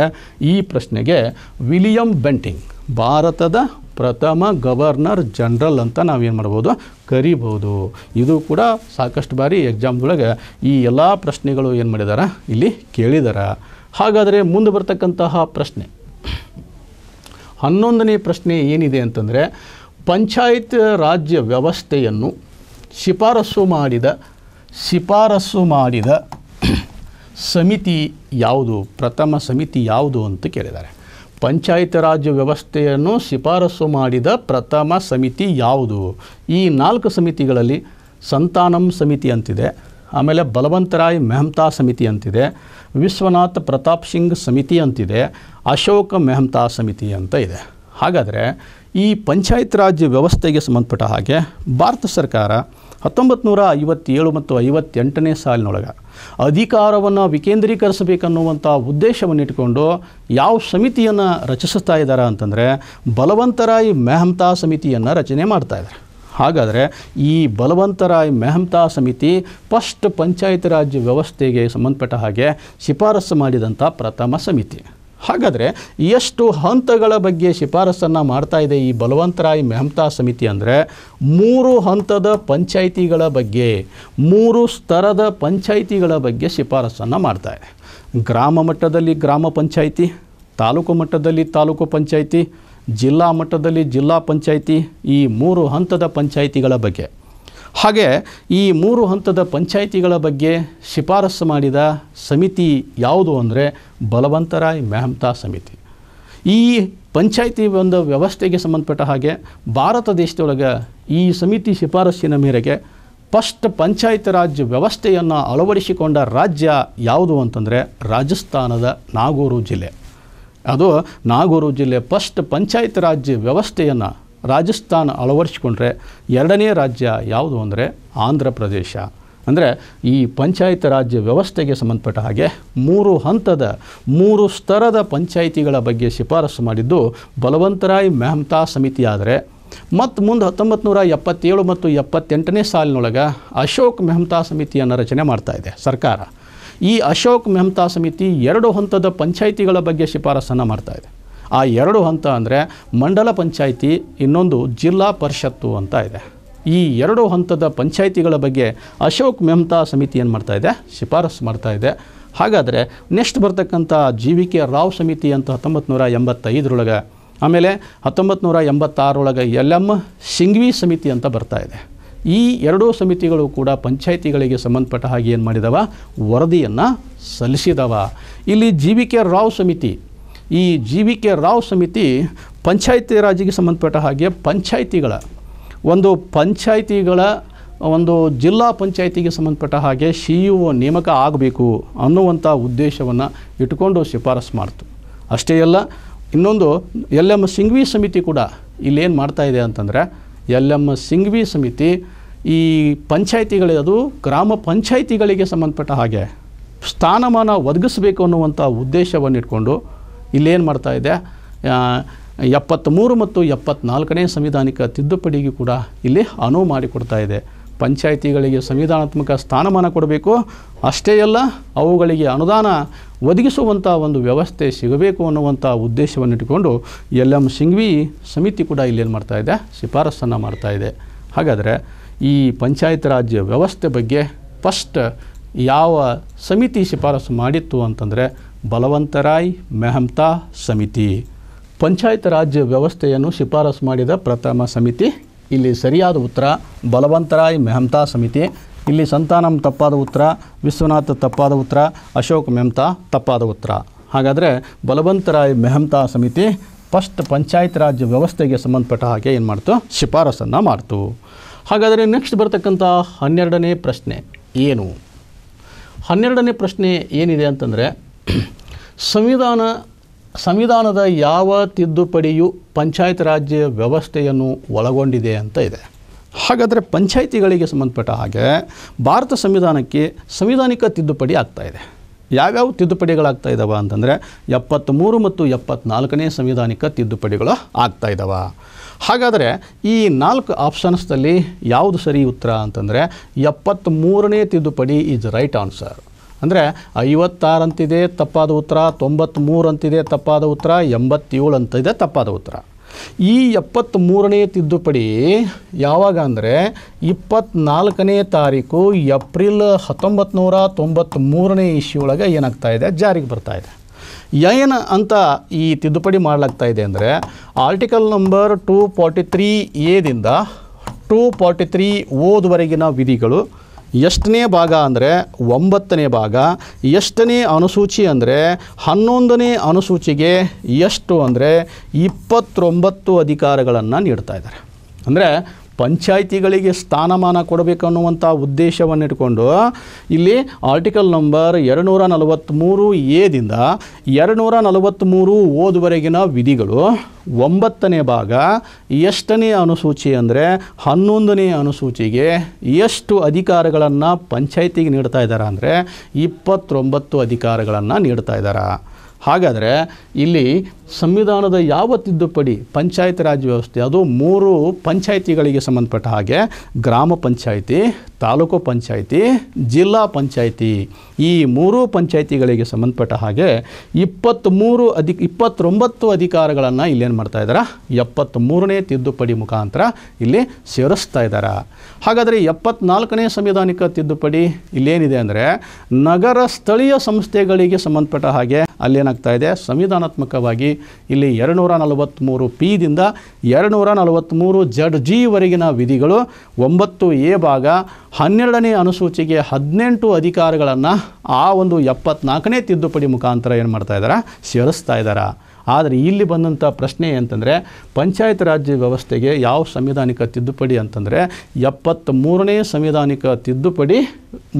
ಈ ಪ್ರಶ್ನೆಗೆ ವಿಲಿಯಂ ಬೆಂಟಿಂಗ್ ಭಾರತದ ಪ್ರಥಮ ಗವರ್ನರ್ ಜನರಲ್ ಅಂತ ನಾವೇನು ಮಾಡ್ಬೋದು ಕರಿಬೋದು ಇದು ಕೂಡ ಸಾಕಷ್ಟು ಬಾರಿ ಎಕ್ಸಾಮ್ದೊಳಗೆ ಈ ಎಲ್ಲ ಪ್ರಶ್ನೆಗಳು ಏನು ಮಾಡಿದಾರೆ ಇಲ್ಲಿ ಕೇಳಿದಾರೆ ಹಾಗಾದರೆ ಮುಂದೆ ಬರ್ತಕ್ಕಂತಹ ಪ್ರಶ್ನೆ ಹನ್ನೊಂದನೇ ಪ್ರಶ್ನೆ ಏನಿದೆ ಅಂತಂದರೆ ಪಂಚಾಯತ್ ರಾಜ್ಯ ವ್ಯವಸ್ಥೆಯನ್ನು ಶಿಫಾರಸು ಮಾಡಿದ ಶಿಫಾರಸು ಮಾಡಿದ ಸಮಿತಿ ಯಾವುದು ಪ್ರಥಮ ಸಮಿತಿ ಯಾವುದು ಅಂತ ಕೇಳಿದ್ದಾರೆ ಪಂಚಾಯತ್ ರಾಜ್ಯ ವ್ಯವಸ್ಥೆಯನ್ನು ಶಿಫಾರಸು ಮಾಡಿದ ಪ್ರಥಮ ಸಮಿತಿ ಯಾವುದು ಈ ನಾಲ್ಕು ಸಮಿತಿಗಳಲ್ಲಿ ಸಂತಾನಂ ಸಮಿತಿ ಅಂತಿದೆ ಆಮೇಲೆ ಬಲವಂತರಾಯ್ ಮೆಹಮ್ತಾ ಸಮಿತಿ ಅಂತಿದೆ ವಿಶ್ವನಾಥ್ ಪ್ರತಾಪ್ ಸಿಂಗ್ ಸಮಿತಿ ಅಂತಿದೆ ಅಶೋಕ ಮೆಹಮ್ತಾ ಸಮಿತಿ ಅಂತ ಇದೆ ಹಾಗಾದರೆ ಈ ಪಂಚಾಯತ್ ರಾಜ್ ವ್ಯವಸ್ಥೆಗೆ ಸಂಬಂಧಪಟ್ಟ ಹಾಗೆ ಭಾರತ ಸರ್ಕಾರ ಹತ್ತೊಂಬತ್ತು ನೂರ ಐವತ್ತೇಳು ಮತ್ತು ಐವತ್ತೆಂಟನೇ ಸಾಲಿನೊಳಗೆ ಅಧಿಕಾರವನ್ನು ವಿಕೇಂದ್ರೀಕರಿಸಬೇಕನ್ನುವಂಥ ಇಟ್ಟುಕೊಂಡು ಯಾವ ಸಮಿತಿಯನ್ನು ರಚಿಸ್ತಾ ಇದ್ದಾರೆ ಅಂತಂದರೆ ಬಲವಂತರಾಯ್ ಮೆಹಮ್ತಾ ಸಮಿತಿಯನ್ನು ರಚನೆ ಮಾಡ್ತಾ ಇದ್ದಾರೆ ಹಾಗಾದರೆ ಈ ಬಲವಂತರಾಯ್ ಮೆಹಮ್ತಾ ಸಮಿತಿ ಫಸ್ಟ್ ಪಂಚಾಯತ್ ರಾಜ್ ವ್ಯವಸ್ಥೆಗೆ ಸಂಬಂಧಪಟ್ಟ ಹಾಗೆ ಶಿಫಾರಸು ಮಾಡಿದಂಥ ಪ್ರಥಮ ಸಮಿತಿ ಹಾಗಾದರೆ ಎಷ್ಟು ಹಂತಗಳ ಬಗ್ಗೆ ಶಿಫಾರಸನ್ನು ಮಾಡ್ತಾ ಇದೆ ಈ ಬಲವಂತರಾಯ್ ಮೆಹಮ್ತಾ ಸಮಿತಿ ಅಂದರೆ ಮೂರು ಹಂತದ ಪಂಚಾಯಿತಿಗಳ ಬಗ್ಗೆ ಮೂರು ಸ್ತರದ ಪಂಚಾಯಿತಿಗಳ ಬಗ್ಗೆ ಶಿಫಾರಸನ್ನು ಮಾಡ್ತಾ ಇದೆ ಗ್ರಾಮ ಮಟ್ಟದಲ್ಲಿ ಗ್ರಾಮ ಪಂಚಾಯಿತಿ ತಾಲೂಕು ಮಟ್ಟದಲ್ಲಿ ತಾಲೂಕು ಪಂಚಾಯಿತಿ ಜಿಲ್ಲಾ ಮಟ್ಟದಲ್ಲಿ ಜಿಲ್ಲಾ ಪಂಚಾಯಿತಿ ಈ ಮೂರು ಹಂತದ ಪಂಚಾಯಿತಿಗಳ ಬಗ್ಗೆ ಹಾಗೆ ಈ ಮೂರು ಹಂತದ ಪಂಚಾಯಿತಿಗಳ ಬಗ್ಗೆ ಶಿಫಾರಸು ಮಾಡಿದ ಸಮಿತಿ ಯಾವುದು ಅಂದರೆ ಬಲವಂತರಾಯ್ ಮೆಹಮ್ತಾ ಸಮಿತಿ ಈ ಪಂಚಾಯಿತಿ ಒಂದು ವ್ಯವಸ್ಥೆಗೆ ಸಂಬಂಧಪಟ್ಟ ಹಾಗೆ ಭಾರತ ದೇಶದೊಳಗೆ ಈ ಸಮಿತಿ ಶಿಫಾರಸ್ಸಿನ ಮೇರೆಗೆ ಫಸ್ಟ್ ಪಂಚಾಯತ್ ರಾಜ್ಯ ವ್ಯವಸ್ಥೆಯನ್ನು ಅಳವಡಿಸಿಕೊಂಡ ರಾಜ್ಯ ಯಾವುದು ಅಂತಂದರೆ ರಾಜಸ್ಥಾನದ ನಾಗೂರು ಜಿಲ್ಲೆ ಅದು ನಾಗೂರು ಜಿಲ್ಲೆ ಫಸ್ಟ್ ಪಂಚಾಯತ್ ರಾಜ್ಯ ವ್ಯವಸ್ಥೆಯನ್ನು ರಾಜಸ್ಥಾನ ಅಳವಡಿಸ್ಕೊಂಡ್ರೆ ಎರಡನೇ ರಾಜ್ಯ ಯಾವುದು ಅಂದರೆ ಆಂಧ್ರ ಪ್ರದೇಶ ಅಂದರೆ ಈ ಪಂಚಾಯತ್ ರಾಜ್ಯ ವ್ಯವಸ್ಥೆಗೆ ಸಂಬಂಧಪಟ್ಟ ಹಾಗೆ ಮೂರು ಹಂತದ ಮೂರು ಸ್ತರದ ಪಂಚಾಯಿತಿಗಳ ಬಗ್ಗೆ ಶಿಫಾರಸು ಮಾಡಿದ್ದು ಬಲವಂತರಾಯ್ ಸಮಿತಿ ಸಮಿತಿಯಾದರೆ ಮತ್ತು ಮುಂದೆ ಹತ್ತೊಂಬತ್ತು ನೂರ ಎಪ್ಪತ್ತೇಳು ಮತ್ತು ಎಪ್ಪತ್ತೆಂಟನೇ ಸಾಲಿನೊಳಗೆ ಅಶೋಕ್ ಮೆಹಮ್ತಾ ಸಮಿತಿಯನ್ನು ರಚನೆ ಮಾಡ್ತಾ ಇದೆ ಸರ್ಕಾರ ಈ ಅಶೋಕ್ ಮೆಹಮ್ತಾ ಸಮಿತಿ ಎರಡು ಹಂತದ ಪಂಚಾಯಿತಿಗಳ ಬಗ್ಗೆ ಶಿಫಾರಸನ್ನು ಇದೆ ಆ ಎರಡು ಹಂತ ಅಂದರೆ ಮಂಡಲ ಪಂಚಾಯಿತಿ ಇನ್ನೊಂದು ಜಿಲ್ಲಾ ಪರಿಷತ್ತು ಅಂತ ಇದೆ ಈ ಎರಡು ಹಂತದ ಪಂಚಾಯಿತಿಗಳ ಬಗ್ಗೆ ಅಶೋಕ್ ಮೆಹ್ತಾ ಸಮಿತಿ ಏನು ಮಾಡ್ತಾಯಿದೆ ಶಿಫಾರಸು ಇದೆ ಹಾಗಾದರೆ ನೆಕ್ಸ್ಟ್ ಬರ್ತಕ್ಕಂಥ ಜಿ ವಿ ಕೆ ರಾವ್ ಸಮಿತಿ ಅಂತ ಹತ್ತೊಂಬತ್ತು ನೂರ ಎಂಬತ್ತೈದರೊಳಗೆ ಆಮೇಲೆ ಹತ್ತೊಂಬತ್ತು ನೂರ ಎಂಬತ್ತಾರೊಳಗೆ ಎಲ್ ಎಮ್ ಸಿಂಗ್ವಿ ಸಮಿತಿ ಅಂತ ಬರ್ತಾ ಇದೆ ಈ ಎರಡೂ ಸಮಿತಿಗಳು ಕೂಡ ಪಂಚಾಯಿತಿಗಳಿಗೆ ಸಂಬಂಧಪಟ್ಟ ಹಾಗೆ ಏನು ಮಾಡಿದವ ವರದಿಯನ್ನು ಸಲ್ಲಿಸಿದವ ಇಲ್ಲಿ ಜಿ ವಿ ಕೆ ರಾವ್ ಸಮಿತಿ ಈ ಜಿ ವಿ ಕೆ ರಾವ್ ಸಮಿತಿ ಪಂಚಾಯತಿ ರಾಜಿಗೆ ಸಂಬಂಧಪಟ್ಟ ಹಾಗೆ ಪಂಚಾಯಿತಿಗಳ ಒಂದು ಪಂಚಾಯಿತಿಗಳ ಒಂದು ಜಿಲ್ಲಾ ಪಂಚಾಯಿತಿಗೆ ಸಂಬಂಧಪಟ್ಟ ಹಾಗೆ ಸಿ ಇ ಒ ನೇಮಕ ಆಗಬೇಕು ಅನ್ನುವಂಥ ಉದ್ದೇಶವನ್ನು ಇಟ್ಕೊಂಡು ಶಿಫಾರಸು ಮಾಡಿತು ಅಷ್ಟೇ ಅಲ್ಲ ಇನ್ನೊಂದು ಎಲ್ ಎಮ್ ಸಿಂಘ್ವಿ ಸಮಿತಿ ಕೂಡ ಇಲ್ಲೇನು ಮಾಡ್ತಾಯಿದೆ ಅಂತಂದರೆ ಎಲ್ ಎಮ್ ಸಿಂಘ್ವಿ ಸಮಿತಿ ಈ ಪಂಚಾಯಿತಿಗಳೇ ಅದು ಗ್ರಾಮ ಪಂಚಾಯಿತಿಗಳಿಗೆ ಸಂಬಂಧಪಟ್ಟ ಹಾಗೆ ಸ್ಥಾನಮಾನ ಒದಗಿಸಬೇಕು ಅನ್ನುವಂಥ ಉದ್ದೇಶವನ್ನು ಇಟ್ಕೊಂಡು ಇಲ್ಲೇನು ಮಾಡ್ತಾ ಇದೆ ಎಪ್ಪತ್ತ್ಮೂರು ಮತ್ತು ಎಪ್ಪತ್ನಾಲ್ಕನೇ ಸಂವಿಧಾನಿಕ ತಿದ್ದುಪಡಿಗೆ ಕೂಡ ಇಲ್ಲಿ ಅನುವು ಮಾಡಿಕೊಡ್ತಾ ಇದೆ ಪಂಚಾಯಿತಿಗಳಿಗೆ ಸಂವಿಧಾನಾತ್ಮಕ ಸ್ಥಾನಮಾನ ಕೊಡಬೇಕು ಅಷ್ಟೇ ಅಲ್ಲ ಅವುಗಳಿಗೆ ಅನುದಾನ ಒದಗಿಸುವಂಥ ಒಂದು ವ್ಯವಸ್ಥೆ ಸಿಗಬೇಕು ಅನ್ನುವಂಥ ಉದ್ದೇಶವನ್ನು ಇಟ್ಟುಕೊಂಡು ಎಲ್ ಎಮ್ ಸಿಂಘ್ವಿ ಸಮಿತಿ ಕೂಡ ಇಲ್ಲೇನು ಮಾಡ್ತಾ ಇದೆ ಶಿಫಾರಸನ್ನು ಮಾಡ್ತಾ ಇದೆ ಹಾಗಾದರೆ ಈ ಪಂಚಾಯತ್ ರಾಜ್ಯ ವ್ಯವಸ್ಥೆ ಬಗ್ಗೆ ಫಸ್ಟ್ ಯಾವ ಸಮಿತಿ ಶಿಫಾರಸು ಮಾಡಿತ್ತು ಅಂತಂದರೆ ಬಲವಂತರಾಯ್ ಮೆಹಮ್ತಾ ಸಮಿತಿ ಪಂಚಾಯತ್ ರಾಜ್ಯ ವ್ಯವಸ್ಥೆಯನ್ನು ಶಿಫಾರಸು ಮಾಡಿದ ಪ್ರಥಮ ಸಮಿತಿ ಇಲ್ಲಿ ಸರಿಯಾದ ಉತ್ತರ ಬಲವಂತರಾಯ್ ಮೆಹಮ್ತಾ ಸಮಿತಿ ಇಲ್ಲಿ ಸಂತಾನಂ ತಪ್ಪಾದ ಉತ್ತರ ವಿಶ್ವನಾಥ್ ತಪ್ಪಾದ ಉತ್ತರ ಅಶೋಕ್ ಮೆಹಮ್ತಾ ತಪ್ಪಾದ ಉತ್ತರ ಹಾಗಾದರೆ ಬಲವಂತರಾಯ್ ಮೆಹಮ್ತಾ ಸಮಿತಿ ಫಸ್ಟ್ ಪಂಚಾಯತ್ ರಾಜ್ಯ ವ್ಯವಸ್ಥೆಗೆ ಸಂಬಂಧಪಟ್ಟ ಹಾಗೆ ಏನು ಮಾಡ್ತು ಶಿಫಾರಸನ್ನು ಮಾಡ್ತು ಹಾಗಾದರೆ ನೆಕ್ಸ್ಟ್ ಬರ್ತಕ್ಕಂಥ ಹನ್ನೆರಡನೇ ಪ್ರಶ್ನೆ ಏನು ಹನ್ನೆರಡನೇ ಪ್ರಶ್ನೆ ಏನಿದೆ ಅಂತಂದರೆ ಸಂವಿಧಾನ ಸಂವಿಧಾನದ ಯಾವ ತಿದ್ದುಪಡಿಯು ಪಂಚಾಯತ್ ರಾಜ್ಯ ವ್ಯವಸ್ಥೆಯನ್ನು ಒಳಗೊಂಡಿದೆ ಅಂತ ಇದೆ ಹಾಗಾದರೆ ಪಂಚಾಯಿತಿಗಳಿಗೆ ಸಂಬಂಧಪಟ್ಟ ಹಾಗೆ ಭಾರತ ಸಂವಿಧಾನಕ್ಕೆ ಸಂವಿಧಾನಿಕ ತಿದ್ದುಪಡಿ ಇದೆ ಯಾವ್ಯಾವ ತಿದ್ದುಪಡಿಗಳಾಗ್ತಾ ಇದ್ದಾವ ಅಂತಂದರೆ ಎಪ್ಪತ್ತ್ಮೂರು ಮತ್ತು ಎಪ್ಪತ್ನಾಲ್ಕನೇ ಸಂವಿಧಾನಿಕ ತಿದ್ದುಪಡಿಗಳು ಆಗ್ತಾ ಇದ್ದಾವ ಹಾಗಾದರೆ ಈ ನಾಲ್ಕು ಆಪ್ಷನ್ಸ್ದಲ್ಲಿ ಯಾವುದು ಸರಿ ಉತ್ತರ ಅಂತಂದರೆ ಎಪ್ಪತ್ತ್ಮೂರನೇ ತಿದ್ದುಪಡಿ ಈಸ್ ರೈಟ್ ಆನ್ಸರ್ ಅಂದರೆ ಐವತ್ತಾರು ಅಂತಿದೆ ತಪ್ಪಾದ ಉತ್ತರ ತೊಂಬತ್ತ್ಮೂರು ಅಂತಿದೆ ತಪ್ಪಾದ ಉತ್ತರ ಎಂಬತ್ತೇಳು ಅಂತಿದೆ ತಪ್ಪಾದ ಉತ್ತರ ಈ ಎಪ್ಪತ್ತ್ಮೂರನೇ ತಿದ್ದುಪಡಿ ಯಾವಾಗ ಅಂದರೆ ಇಪ್ಪತ್ತ್ನಾಲ್ಕನೇ ತಾರೀಕು ಏಪ್ರಿಲ್ ಹತ್ತೊಂಬತ್ತು ನೂರ ತೊಂಬತ್ತ್ಮೂರನೇ ಒಳಗೆ ಏನಾಗ್ತಾ ಇದೆ ಜಾರಿಗೆ ಬರ್ತಾ ಇದೆ ಏನು ಅಂತ ಈ ತಿದ್ದುಪಡಿ ಮಾಡಲಾಗ್ತಾ ಇದೆ ಅಂದರೆ article number two forty three ಎದಿಂದ ಟೂ ಫಾರ್ಟಿ ತ್ರೀ ಓದುವರೆಗಿನ ವಿಧಿಗಳು ಎಷ್ಟನೇ ಭಾಗ ಅಂದರೆ ಒಂಬತ್ತನೇ ಭಾಗ ಎಷ್ಟನೇ ಅನುಸೂಚಿ ಅಂದರೆ ಹನ್ನೊಂದನೇ ಅನುಸೂಚಿಗೆ ಎಷ್ಟು ಅಂದರೆ ಇಪ್ಪತ್ತೊಂಬತ್ತು ಅಧಿಕಾರಗಳನ್ನು ನೀಡ್ತಾ ಇದ್ದಾರೆ ಅಂದರೆ ಪಂಚಾಯಿತಿಗಳಿಗೆ ಸ್ಥಾನಮಾನ ಕೊಡಬೇಕನ್ನುವಂಥ ಉದ್ದೇಶವನ್ನಿಟ್ಕೊಂಡು ಇಲ್ಲಿ ಆರ್ಟಿಕಲ್ ನಂಬರ್ ಎರಡುನೂರ ನಲವತ್ತ್ಮೂರು ಎದಿಂದ ಎರಡುನೂರ ನಲವತ್ತ್ಮೂರು ಓದುವರೆಗಿನ ವಿಧಿಗಳು ಒಂಬತ್ತನೇ ಭಾಗ ಎಷ್ಟನೇ ಅನುಸೂಚಿ ಅಂದರೆ ಹನ್ನೊಂದನೇ ಅನುಸೂಚಿಗೆ ಎಷ್ಟು ಅಧಿಕಾರಗಳನ್ನು ಪಂಚಾಯಿತಿಗೆ ನೀಡ್ತಾ ಇದ್ದಾರೆ ಅಂದರೆ ಇಪ್ಪತ್ತೊಂಬತ್ತು ಅಧಿಕಾರಗಳನ್ನು ನೀಡ್ತಾ ಇದ್ದಾರೆ ಹಾಗಾದರೆ ಇಲ್ಲಿ ಸಂವಿಧಾನದ ಯಾವ ತಿದ್ದುಪಡಿ ಪಂಚಾಯತ್ ರಾಜ್ ವ್ಯವಸ್ಥೆ ಅದು ಮೂರು ಪಂಚಾಯಿತಿಗಳಿಗೆ ಸಂಬಂಧಪಟ್ಟ ಹಾಗೆ ಗ್ರಾಮ ಪಂಚಾಯಿತಿ ತಾಲೂಕು ಪಂಚಾಯಿತಿ ಜಿಲ್ಲಾ ಪಂಚಾಯಿತಿ ಈ ಮೂರು ಪಂಚಾಯಿತಿಗಳಿಗೆ ಸಂಬಂಧಪಟ್ಟ ಹಾಗೆ ಮೂರು ಅಧಿ ಇಪ್ಪತ್ತೊಂಬತ್ತು ಅಧಿಕಾರಗಳನ್ನು ಇಲ್ಲೇನು ಮಾಡ್ತಾ ಇದ್ದಾರೆ ಎಪ್ಪತ್ತ್ಮೂರನೇ ತಿದ್ದುಪಡಿ ಮುಖಾಂತರ ಇಲ್ಲಿ ಸೇರಿಸ್ತಾ ಇದ್ದಾರೆ ಹಾಗಾದರೆ ಎಪ್ಪತ್ನಾಲ್ಕನೇ ಸಂವಿಧಾನಿಕ ತಿದ್ದುಪಡಿ ಇಲ್ಲೇನಿದೆ ಅಂದರೆ ನಗರ ಸ್ಥಳೀಯ ಸಂಸ್ಥೆಗಳಿಗೆ ಸಂಬಂಧಪಟ್ಟ ಹಾಗೆ ಅಲ್ಲೇನಾಗ್ತಾ ಇದೆ ಸಂವಿಧಾನಾತ್ಮಕವಾಗಿ ಇಲ್ಲಿ ಎರಡುನೂರ ನಲವತ್ತ್ಮೂರು ಪಿದಿಂದ ಎರಡುನೂರ ನಲವತ್ತ್ಮೂರು ಜಡ್ ಜಿವರೆಗಿನ ವಿಧಿಗಳು ಒಂಬತ್ತು ಎ ಭಾಗ ಹನ್ನೆರಡನೇ ಅನುಸೂಚಿಗೆ ಹದಿನೆಂಟು ಅಧಿಕಾರಗಳನ್ನು ಆ ಒಂದು ಎಪ್ಪತ್ನಾಲ್ಕನೇ ತಿದ್ದುಪಡಿ ಮುಖಾಂತರ ಏನು ಮಾಡ್ತಾ ಇದ್ದಾರೆ ಸೇರಿಸ್ತಾ ಇದ್ದಾರೆ ಆದರೆ ಇಲ್ಲಿ ಬಂದಂಥ ಪ್ರಶ್ನೆ ಅಂತಂದರೆ ಪಂಚಾಯತ್ ರಾಜ್ಯ ವ್ಯವಸ್ಥೆಗೆ ಯಾವ ಸಂವಿಧಾನಿಕ ತಿದ್ದುಪಡಿ ಅಂತಂದರೆ ಮೂರನೇ ಸಂವಿಧಾನಿಕ ತಿದ್ದುಪಡಿ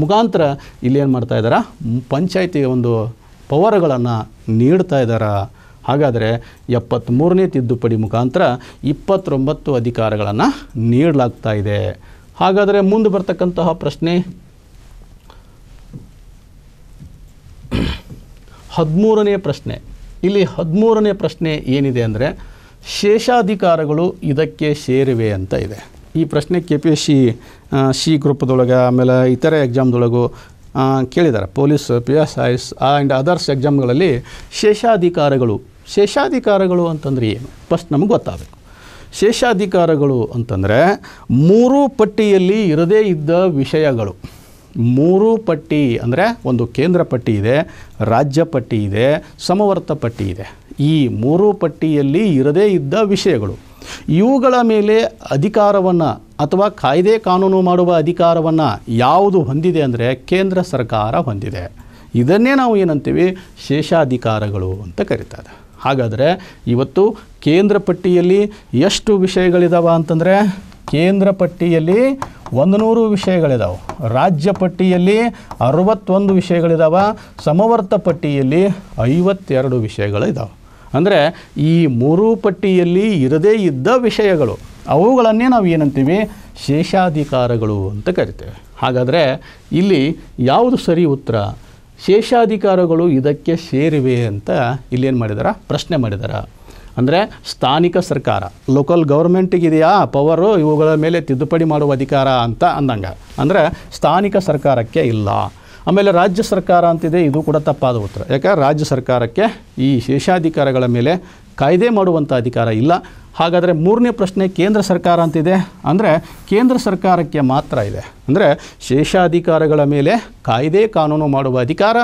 ಮುಖಾಂತರ ಇಲ್ಲಿ ಏನು ಮಾಡ್ತಾ ಇದ್ದಾರೆ ಪಂಚಾಯತಿಗೆ ಒಂದು ಪವರ್ಗಳನ್ನು ನೀಡ್ತಾ ಇದ್ದಾರಾ ಹಾಗಾದರೆ ಎಪ್ಪತ್ತ್ಮೂರನೇ ತಿದ್ದುಪಡಿ ಮುಖಾಂತರ ಇಪ್ಪತ್ತೊಂಬತ್ತು ಅಧಿಕಾರಗಳನ್ನು ನೀಡಲಾಗ್ತಾ ಇದೆ ಹಾಗಾದರೆ ಮುಂದೆ ಬರ್ತಕ್ಕಂತಹ ಪ್ರಶ್ನೆ ಹದಿಮೂರನೇ ಪ್ರಶ್ನೆ ಇಲ್ಲಿ ಹದಿಮೂರನೇ ಪ್ರಶ್ನೆ ಏನಿದೆ ಅಂದರೆ ಶೇಷಾಧಿಕಾರಗಳು ಇದಕ್ಕೆ ಸೇರಿವೆ ಅಂತ ಇದೆ ಈ ಪ್ರಶ್ನೆ K P S C C ಗ್ರೂಪ್ದೊಳಗೆ ಆಮೇಲೆ ಇತರೆ ಎಕ್ಸಾಮ್ದೊಳಗೂ ಕೇಳಿದ್ದಾರೆ police P S Is and others ಎಕ್ಸಾಮ್ಗಳಲ್ಲಿ ಶೇಷಾಧಿಕಾರಗಳು ಶೇಷಾಧಿಕಾರಗಳು ಅಂತಂದರೆ ಏನು ಫಸ್ಟ್ ನಮಗೆ ಗೊತ್ತಾಗಬೇಕು ಶೇಷಾಧಿಕಾರಗಳು ಅಂತಂದರೆ ಮೂರು ಪಟ್ಟಿಯಲ್ಲಿ ಇರದೇ ಇದ್ದ ವಿಷಯಗಳು ಮೂರು ಪಟ್ಟಿ ಅಂದರೆ ಒಂದು ಕೇಂದ್ರ ಪಟ್ಟಿ ಇದೆ ರಾಜ್ಯ ಪಟ್ಟಿ ಇದೆ ಸಮವರ್ತ ಪಟ್ಟಿ ಇದೆ ಈ ಮೂರು ಪಟ್ಟಿಯಲ್ಲಿ ಇರದೇ ಇದ್ದ ವಿಷಯಗಳು ಇವುಗಳ ಮೇಲೆ ಅಧಿಕಾರವನ್ನು ಅಥವಾ ಕಾಯ್ದೆ ಕಾನೂನು ಮಾಡುವ ಅಧಿಕಾರವನ್ನು ಯಾವುದು ಹೊಂದಿದೆ ಅಂದರೆ ಕೇಂದ್ರ ಸರ್ಕಾರ ಹೊಂದಿದೆ ಇದನ್ನೇ ನಾವು ಏನಂತೀವಿ ಶೇಷಾಧಿಕಾರಗಳು ಅಂತ ಕರೀತಾರೆ ಹಾಗಾದರೆ ಇವತ್ತು ಕೇಂದ್ರ ಪಟ್ಟಿಯಲ್ಲಿ ಎಷ್ಟು ವಿಷಯಗಳಿದಾವೆ ಅಂತಂದರೆ ಕೇಂದ್ರ ಪಟ್ಟಿಯಲ್ಲಿ ಒಂದು ನೂರು ವಿಷಯಗಳಿದಾವೆ ರಾಜ್ಯ ಪಟ್ಟಿಯಲ್ಲಿ ಅರವತ್ತೊಂದು ವಿಷಯಗಳಿದಾವೆ ಸಮವರ್ತ ಪಟ್ಟಿಯಲ್ಲಿ ಐವತ್ತೆರಡು ವಿಷಯಗಳಿದಾವೆ ಅಂದರೆ ಈ ಮೂರು ಪಟ್ಟಿಯಲ್ಲಿ ಇರದೇ ಇದ್ದ ವಿಷಯಗಳು ಅವುಗಳನ್ನೇ ನಾವು ಏನಂತೀವಿ ಶೇಷಾಧಿಕಾರಗಳು ಅಂತ ಕರಿತೇವೆ ಹಾಗಾದರೆ ಇಲ್ಲಿ ಯಾವುದು ಸರಿ ಉತ್ತರ ಶೇಷಾಧಿಕಾರಗಳು ಇದಕ್ಕೆ ಸೇರಿವೆ ಅಂತ ಇಲ್ಲೇನು ಮಾಡಿದಾರ ಪ್ರಶ್ನೆ ಮಾಡಿದಾರ ಅಂದರೆ ಸ್ಥಾನಿಕ ಸರ್ಕಾರ ಲೋಕಲ್ ಗೌರ್ಮೆಂಟಿಗಿದೆಯಾ ಪವರು ಇವುಗಳ ಮೇಲೆ ತಿದ್ದುಪಡಿ ಮಾಡುವ ಅಧಿಕಾರ ಅಂತ ಅಂದಂಗೆ ಅಂದರೆ ಸ್ಥಾನಿಕ ಸರ್ಕಾರಕ್ಕೆ ಇಲ್ಲ ಆಮೇಲೆ ರಾಜ್ಯ ಸರ್ಕಾರ ಅಂತಿದೆ ಇದು ಕೂಡ ತಪ್ಪಾದ ಉತ್ತರ ಯಾಕೆ ರಾಜ್ಯ ಸರ್ಕಾರಕ್ಕೆ ಈ ಶೇಷಾಧಿಕಾರಗಳ ಮೇಲೆ ಕಾಯ್ದೆ ಮಾಡುವಂಥ ಅಧಿಕಾರ ಇಲ್ಲ ಹಾಗಾದರೆ ಮೂರನೇ ಪ್ರಶ್ನೆ ಕೇಂದ್ರ ಸರ್ಕಾರ ಅಂತಿದೆ ಅಂದರೆ ಕೇಂದ್ರ ಸರ್ಕಾರಕ್ಕೆ ಮಾತ್ರ ಇದೆ ಅಂದರೆ ಶೇಷಾಧಿಕಾರಗಳ ಮೇಲೆ ಕಾಯ್ದೆ ಕಾನೂನು ಮಾಡುವ ಅಧಿಕಾರ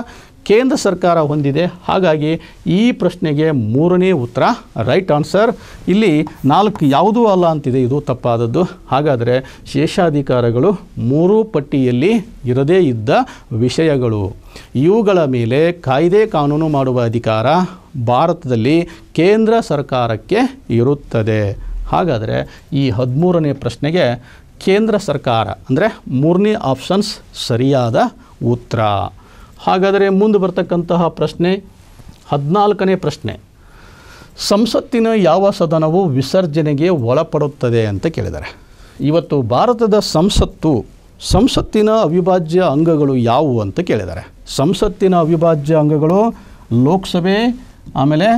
ಕೇಂದ್ರ ಸರ್ಕಾರ ಹೊಂದಿದೆ ಹಾಗಾಗಿ ಈ ಪ್ರಶ್ನೆಗೆ ಮೂರನೇ ಉತ್ತರ ರೈಟ್ ಆನ್ಸರ್ ಇಲ್ಲಿ ನಾಲ್ಕು ಯಾವುದೂ ಅಲ್ಲ ಅಂತಿದೆ ಇದು ತಪ್ಪಾದದ್ದು ಹಾಗಾದರೆ ಶೇಷಾಧಿಕಾರಗಳು ಮೂರು ಪಟ್ಟಿಯಲ್ಲಿ ಇರದೇ ಇದ್ದ ವಿಷಯಗಳು ಇವುಗಳ ಮೇಲೆ ಕಾಯ್ದೆ ಕಾನೂನು ಮಾಡುವ ಅಧಿಕಾರ ಭಾರತದಲ್ಲಿ ಕೇಂದ್ರ ಸರ್ಕಾರಕ್ಕೆ ಇರುತ್ತದೆ ಹಾಗಾದರೆ ಈ ಹದಿಮೂರನೇ ಪ್ರಶ್ನೆಗೆ ಕೇಂದ್ರ ಸರ್ಕಾರ ಅಂದರೆ ಮೂರನೇ ಆಪ್ಷನ್ಸ್ ಸರಿಯಾದ ಉತ್ತರ ಹಾಗಾದರೆ ಮುಂದೆ ಬರ್ತಕ್ಕಂತಹ ಪ್ರಶ್ನೆ ಹದಿನಾಲ್ಕನೇ ಪ್ರಶ್ನೆ ಸಂಸತ್ತಿನ ಯಾವ ಸದನವು ವಿಸರ್ಜನೆಗೆ ಒಳಪಡುತ್ತದೆ ಅಂತ ಕೇಳಿದ್ದಾರೆ ಇವತ್ತು ಭಾರತದ ಸಂಸತ್ತು ಸಂಸತ್ತಿನ ಅವಿಭಾಜ್ಯ ಅಂಗಗಳು ಯಾವುವು ಅಂತ ಕೇಳಿದ್ದಾರೆ ಸಂಸತ್ತಿನ ಅವಿಭಾಜ್ಯ ಅಂಗಗಳು ಲೋಕಸಭೆ ಆಮೇಲೆ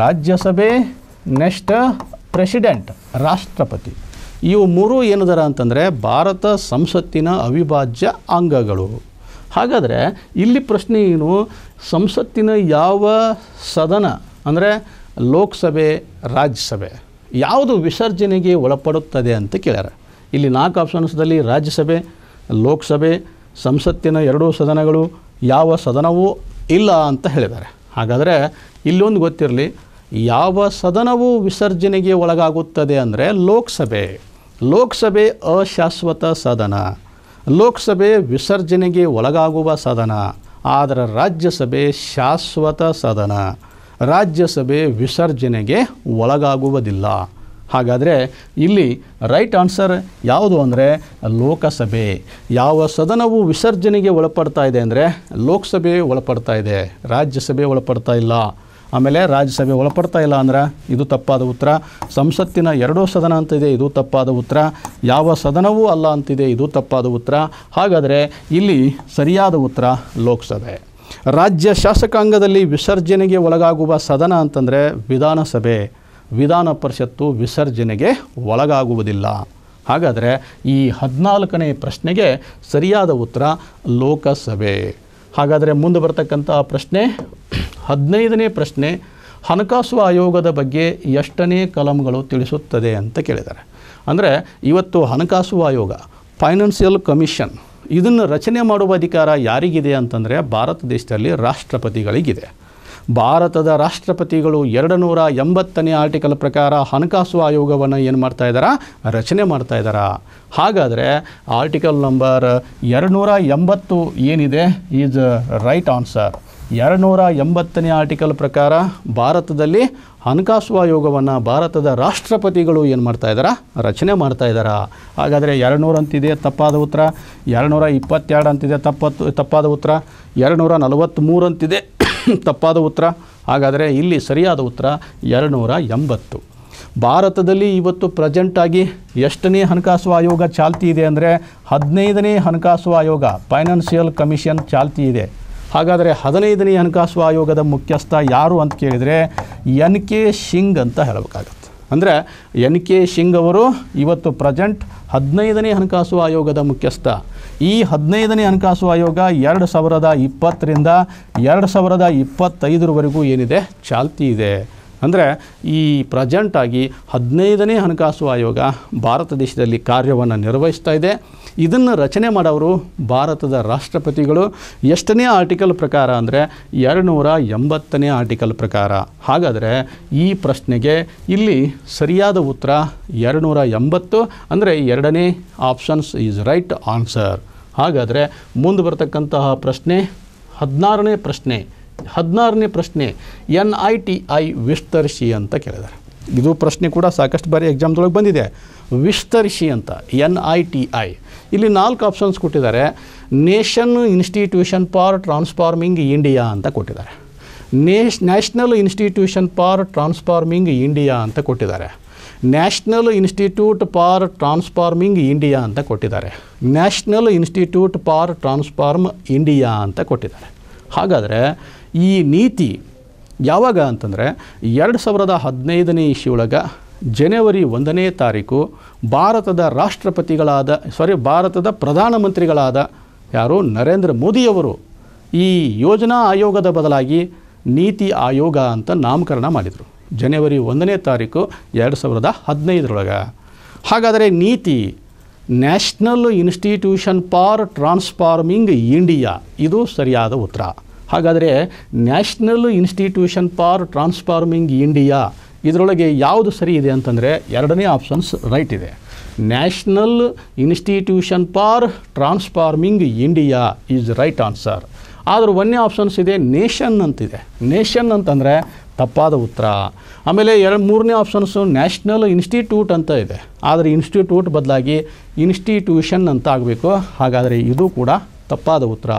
ರಾಜ್ಯಸಭೆ ನೆಕ್ಸ್ಟ್ ಪ್ರೆಸಿಡೆಂಟ್ ರಾಷ್ಟ್ರಪತಿ ಇವು ಮೂರು ಏನದರ ಅಂತಂದರೆ ಭಾರತ ಸಂಸತ್ತಿನ ಅವಿಭಾಜ್ಯ ಅಂಗಗಳು ಹಾಗಾದರೆ ಇಲ್ಲಿ ಪ್ರಶ್ನೆ ಏನು ಸಂಸತ್ತಿನ ಯಾವ ಸದನ ಅಂದರೆ ಲೋಕಸಭೆ ರಾಜ್ಯಸಭೆ ಯಾವುದು ವಿಸರ್ಜನೆಗೆ ಒಳಪಡುತ್ತದೆ ಅಂತ ಕೇಳ್ಯಾರ ಇಲ್ಲಿ ನಾಲ್ಕು ಆಪ್ಷನ್ಸ್ದಲ್ಲಿ ರಾಜ್ಯಸಭೆ ಲೋಕಸಭೆ ಸಂಸತ್ತಿನ ಎರಡೂ ಸದನಗಳು ಯಾವ ಸದನವೂ ಇಲ್ಲ ಅಂತ ಹೇಳಿದ್ದಾರೆ ಹಾಗಾದರೆ ಇಲ್ಲೊಂದು ಗೊತ್ತಿರಲಿ ಯಾವ ಸದನವು ವಿಸರ್ಜನೆಗೆ ಒಳಗಾಗುತ್ತದೆ ಅಂದರೆ ಲೋಕಸಭೆ ಲೋಕಸಭೆ ಅಶಾಶ್ವತ ಸದನ ಲೋಕಸಭೆ ವಿಸರ್ಜನೆಗೆ ಒಳಗಾಗುವ ಸದನ ಆದರೆ ರಾಜ್ಯಸಭೆ ಶಾಶ್ವತ ಸದನ ರಾಜ್ಯಸಭೆ ವಿಸರ್ಜನೆಗೆ ಒಳಗಾಗುವುದಿಲ್ಲ ಹಾಗಾದರೆ ಇಲ್ಲಿ ರೈಟ್ ಆನ್ಸರ್ ಯಾವುದು ಅಂದರೆ ಲೋಕಸಭೆ ಯಾವ ಸದನವು ವಿಸರ್ಜನೆಗೆ ಒಳಪಡ್ತಾ ಇದೆ ಅಂದರೆ ಲೋಕಸಭೆ ಒಳಪಡ್ತಾ ಇದೆ ರಾಜ್ಯಸಭೆ ಒಳಪಡ್ತಾ ಇಲ್ಲ ಆಮೇಲೆ ರಾಜ್ಯಸಭೆ ಒಳಪಡ್ತಾ ಇಲ್ಲ ಅಂದ್ರೆ ಇದು ತಪ್ಪಾದ ಉತ್ತರ ಸಂಸತ್ತಿನ ಎರಡೂ ಸದನ ಅಂತಿದೆ ಇದು ತಪ್ಪಾದ ಉತ್ತರ ಯಾವ ಸದನವೂ ಅಲ್ಲ ಅಂತಿದೆ ಇದು ತಪ್ಪಾದ ಉತ್ತರ ಹಾಗಾದರೆ ಇಲ್ಲಿ ಸರಿಯಾದ ಉತ್ತರ ಲೋಕಸಭೆ ರಾಜ್ಯ ಶಾಸಕಾಂಗದಲ್ಲಿ ವಿಸರ್ಜನೆಗೆ ಒಳಗಾಗುವ ಸದನ ಅಂತಂದರೆ ವಿಧಾನಸಭೆ ವಿಧಾನ ಪರಿಷತ್ತು ವಿಸರ್ಜನೆಗೆ ಒಳಗಾಗುವುದಿಲ್ಲ ಹಾಗಾದರೆ ಈ ಹದಿನಾಲ್ಕನೇ ಪ್ರಶ್ನೆಗೆ ಸರಿಯಾದ ಉತ್ತರ ಲೋಕಸಭೆ ಹಾಗಾದರೆ ಮುಂದೆ ಬರ್ತಕ್ಕಂಥ ಪ್ರಶ್ನೆ ಹದಿನೈದನೇ ಪ್ರಶ್ನೆ ಹಣಕಾಸು ಆಯೋಗದ ಬಗ್ಗೆ ಎಷ್ಟನೇ ಕಲಂಗಳು ತಿಳಿಸುತ್ತದೆ ಅಂತ ಕೇಳಿದ್ದಾರೆ ಅಂದರೆ ಇವತ್ತು ಹಣಕಾಸು ಆಯೋಗ ಫೈನಾನ್ಷಿಯಲ್ ಕಮಿಷನ್ ಇದನ್ನು ರಚನೆ ಮಾಡುವ ಅಧಿಕಾರ ಯಾರಿಗಿದೆ ಅಂತಂದರೆ ಭಾರತ ದೇಶದಲ್ಲಿ ರಾಷ್ಟ್ರಪತಿಗಳಿಗಿದೆ ಭಾರತದ ರಾಷ್ಟ್ರಪತಿಗಳು ಎರಡು ನೂರ ಎಂಬತ್ತನೇ ಆರ್ಟಿಕಲ್ ಪ್ರಕಾರ ಹಣಕಾಸು ಆಯೋಗವನ್ನು ಏನು ಮಾಡ್ತಾ ಇದ್ದಾರಾ ರಚನೆ ಮಾಡ್ತಾ ಇದ್ದಾರ ಹಾಗಾದರೆ ಆರ್ಟಿಕಲ್ ನಂಬರ್ ಎರಡುನೂರ ಎಂಬತ್ತು ಏನಿದೆ ಈಸ್ ರೈಟ್ ಆನ್ಸರ್ ಎರಡುನೂರ ಎಂಬತ್ತನೇ ಆರ್ಟಿಕಲ್ ಪ್ರಕಾರ ಭಾರತದಲ್ಲಿ ಹಣಕಾಸು ಆಯೋಗವನ್ನು ಭಾರತದ ರಾಷ್ಟ್ರಪತಿಗಳು ಏನು ಮಾಡ್ತಾ ಇದ್ದಾರಾ ರಚನೆ ಮಾಡ್ತಾ ಇದ್ದಾರಾ ಹಾಗಾದರೆ ಎರಡುನೂರು ಅಂತಿದೆ ತಪ್ಪಾದ ಉತ್ತರ ಎರಡುನೂರ ಇಪ್ಪತ್ತೆರಡು ಅಂತಿದೆ ತಪ್ಪತ್ತು ತಪ್ಪಾದ ಉತ್ತರ ಎರಡುನೂರ ನಲವತ್ತ್ಮೂರು ಅಂತಿದೆ ತಪ್ಪಾದ ಉತ್ತರ ಹಾಗಾದರೆ ಇಲ್ಲಿ ಸರಿಯಾದ ಉತ್ತರ ಎರಡುನೂರ ಎಂಬತ್ತು ಭಾರತದಲ್ಲಿ ಇವತ್ತು ಪ್ರೆಸೆಂಟಾಗಿ ಎಷ್ಟನೇ ಹಣಕಾಸು ಆಯೋಗ ಚಾಲ್ತಿ ಇದೆ ಅಂದರೆ ಹದಿನೈದನೇ ಹಣಕಾಸು ಆಯೋಗ ಫೈನಾನ್ಷಿಯಲ್ ಕಮಿಷನ್ ಚಾಲ್ತಿ ಇದೆ ಹಾಗಾದರೆ ಹದಿನೈದನೇ ಹಣಕಾಸು ಆಯೋಗದ ಮುಖ್ಯಸ್ಥ ಯಾರು ಅಂತ ಕೇಳಿದರೆ ಎನ್ ಕೆ ಸಿಂಗ್ ಅಂತ ಹೇಳಬೇಕಾಗತ್ತೆ ಅಂದರೆ ಎನ್ ಕೆ ಸಿಂಗ್ ಅವರು ಇವತ್ತು ಪ್ರೆಸೆಂಟ್ ಹದಿನೈದನೇ ಹಣಕಾಸು ಆಯೋಗದ ಮುಖ್ಯಸ್ಥ ಈ ಹದಿನೈದನೇ ಹಣಕಾಸು ಆಯೋಗ ಎರಡು ಸಾವಿರದ ಇಪ್ಪತ್ತರಿಂದ ಎರಡು ಸಾವಿರದ ಇಪ್ಪತ್ತೈದರವರೆಗೂ ಏನಿದೆ ಚಾಲ್ತಿ ಇದೆ ಅಂದರೆ ಈ ಪ್ರೆಸೆಂಟಾಗಿ ಹದಿನೈದನೇ ಹಣಕಾಸು ಆಯೋಗ ಭಾರತ ದೇಶದಲ್ಲಿ ಕಾರ್ಯವನ್ನು ನಿರ್ವಹಿಸ್ತಾ ಇದೆ ಇದನ್ನು ರಚನೆ ಮಾಡೋರು ಭಾರತದ ರಾಷ್ಟ್ರಪತಿಗಳು ಎಷ್ಟನೇ ಆರ್ಟಿಕಲ್ ಪ್ರಕಾರ ಅಂದರೆ ಎರಡುನೂರ ಎಂಬತ್ತನೇ ಆರ್ಟಿಕಲ್ ಪ್ರಕಾರ ಹಾಗಾದರೆ ಈ ಪ್ರಶ್ನೆಗೆ ಇಲ್ಲಿ ಸರಿಯಾದ ಉತ್ತರ ಎರಡುನೂರ ಎಂಬತ್ತು ಅಂದರೆ ಎರಡನೇ ಆಪ್ಷನ್ಸ್ ಈಸ್ ರೈಟ್ ಆನ್ಸರ್ ಹಾಗಾದರೆ ಮುಂದೆ ಬರ್ತಕ್ಕಂತಹ ಪ್ರಶ್ನೆ ಹದಿನಾರನೇ ಪ್ರಶ್ನೆ ಹದಿನಾರನೇ ಪ್ರಶ್ನೆ ಎನ್ ಐ ಟಿ ಐ ವಿಸ್ತರಿಸಿ ಅಂತ ಕೇಳಿದ್ದಾರೆ ಇದು ಪ್ರಶ್ನೆ ಕೂಡ ಸಾಕಷ್ಟು ಬಾರಿ ಎಕ್ಸಾಮ್ದೊಳಗೆ ಬಂದಿದೆ ವಿಸ್ತರಿಸಿ ಅಂತ ಎನ್ ಐ ಟಿ ಐ ಇಲ್ಲಿ ನಾಲ್ಕು ಆಪ್ಷನ್ಸ್ ಕೊಟ್ಟಿದ್ದಾರೆ nation institution for transforming India ಅಂತ ಕೊಟ್ಟಿದ್ದಾರೆ ನೇಷ್ national institution for transforming India ಅಂತ ಕೊಟ್ಟಿದ್ದಾರೆ national institute for transforming India ಅಂತ ಕೊಟ್ಟಿದ್ದಾರೆ national institute for transform India ಅಂತ ಕೊಟ್ಟಿದ್ದಾರೆ ಹಾಗಾದರೆ ಈ ನೀತಿ ಯಾವಾಗ ಅಂತಂದರೆ ಎರಡು ಸಾವಿರದ ಹದಿನೈದನೇ ಇಶಿ ಒಳಗೆ ಜನವರಿ ಒಂದನೇ ತಾರೀಕು ಭಾರತದ ರಾಷ್ಟ್ರಪತಿಗಳಾದ ಸಾರಿ ಭಾರತದ ಪ್ರಧಾನಮಂತ್ರಿಗಳಾದ ಯಾರು ನರೇಂದ್ರ ಮೋದಿಯವರು ಈ ಯೋಜನಾ ಆಯೋಗದ ಬದಲಾಗಿ ನೀತಿ ಆಯೋಗ ಅಂತ ನಾಮಕರಣ ಮಾಡಿದರು ಜನವರಿ ಒಂದನೇ ತಾರೀಕು ಎರಡು ಸಾವಿರದ ಹದಿನೈದರೊಳಗೆ ಹಾಗಾದರೆ NITI national institution for transforming India ಇದು ಸರಿಯಾದ ಉತ್ತರ ಹಾಗಾದರೆ national institution for transforming India ಇದರೊಳಗೆ ಯಾವುದು ಸರಿ ಇದೆ ಅಂತಂದರೆ ಎರಡನೇ ಆಪ್ಷನ್ಸ್ ರೈಟ್ ಇದೆ national institution for transforming India is right answer ಆದರೂ ಒಂದೇ ಆಪ್ಷನ್ಸ್ ಇದೆ ನೇಷನ್ ಅಂತಿದೆ ನೇಷನ್ ಅಂತಂದರೆ ತಪ್ಪಾದ ಉತ್ತರ ಆಮೇಲೆ ಎರಡು ಮೂರನೇ ಆಪ್ಷನ್ಸು ನ್ಯಾಷನಲ್ ಇನ್ಸ್ಟಿಟ್ಯೂಟ್ ಅಂತ ಇದೆ ಆದರೆ ಇನ್ಸ್ಟಿಟ್ಯೂಟ್ ಬದಲಾಗಿ ಇನ್ಸ್ಟಿಟ್ಯೂಷನ್ ಅಂತ ಆಗಬೇಕು ಹಾಗಾದರೆ ಇದು ಕೂಡ ತಪ್ಪಾದ ಉತ್ತರ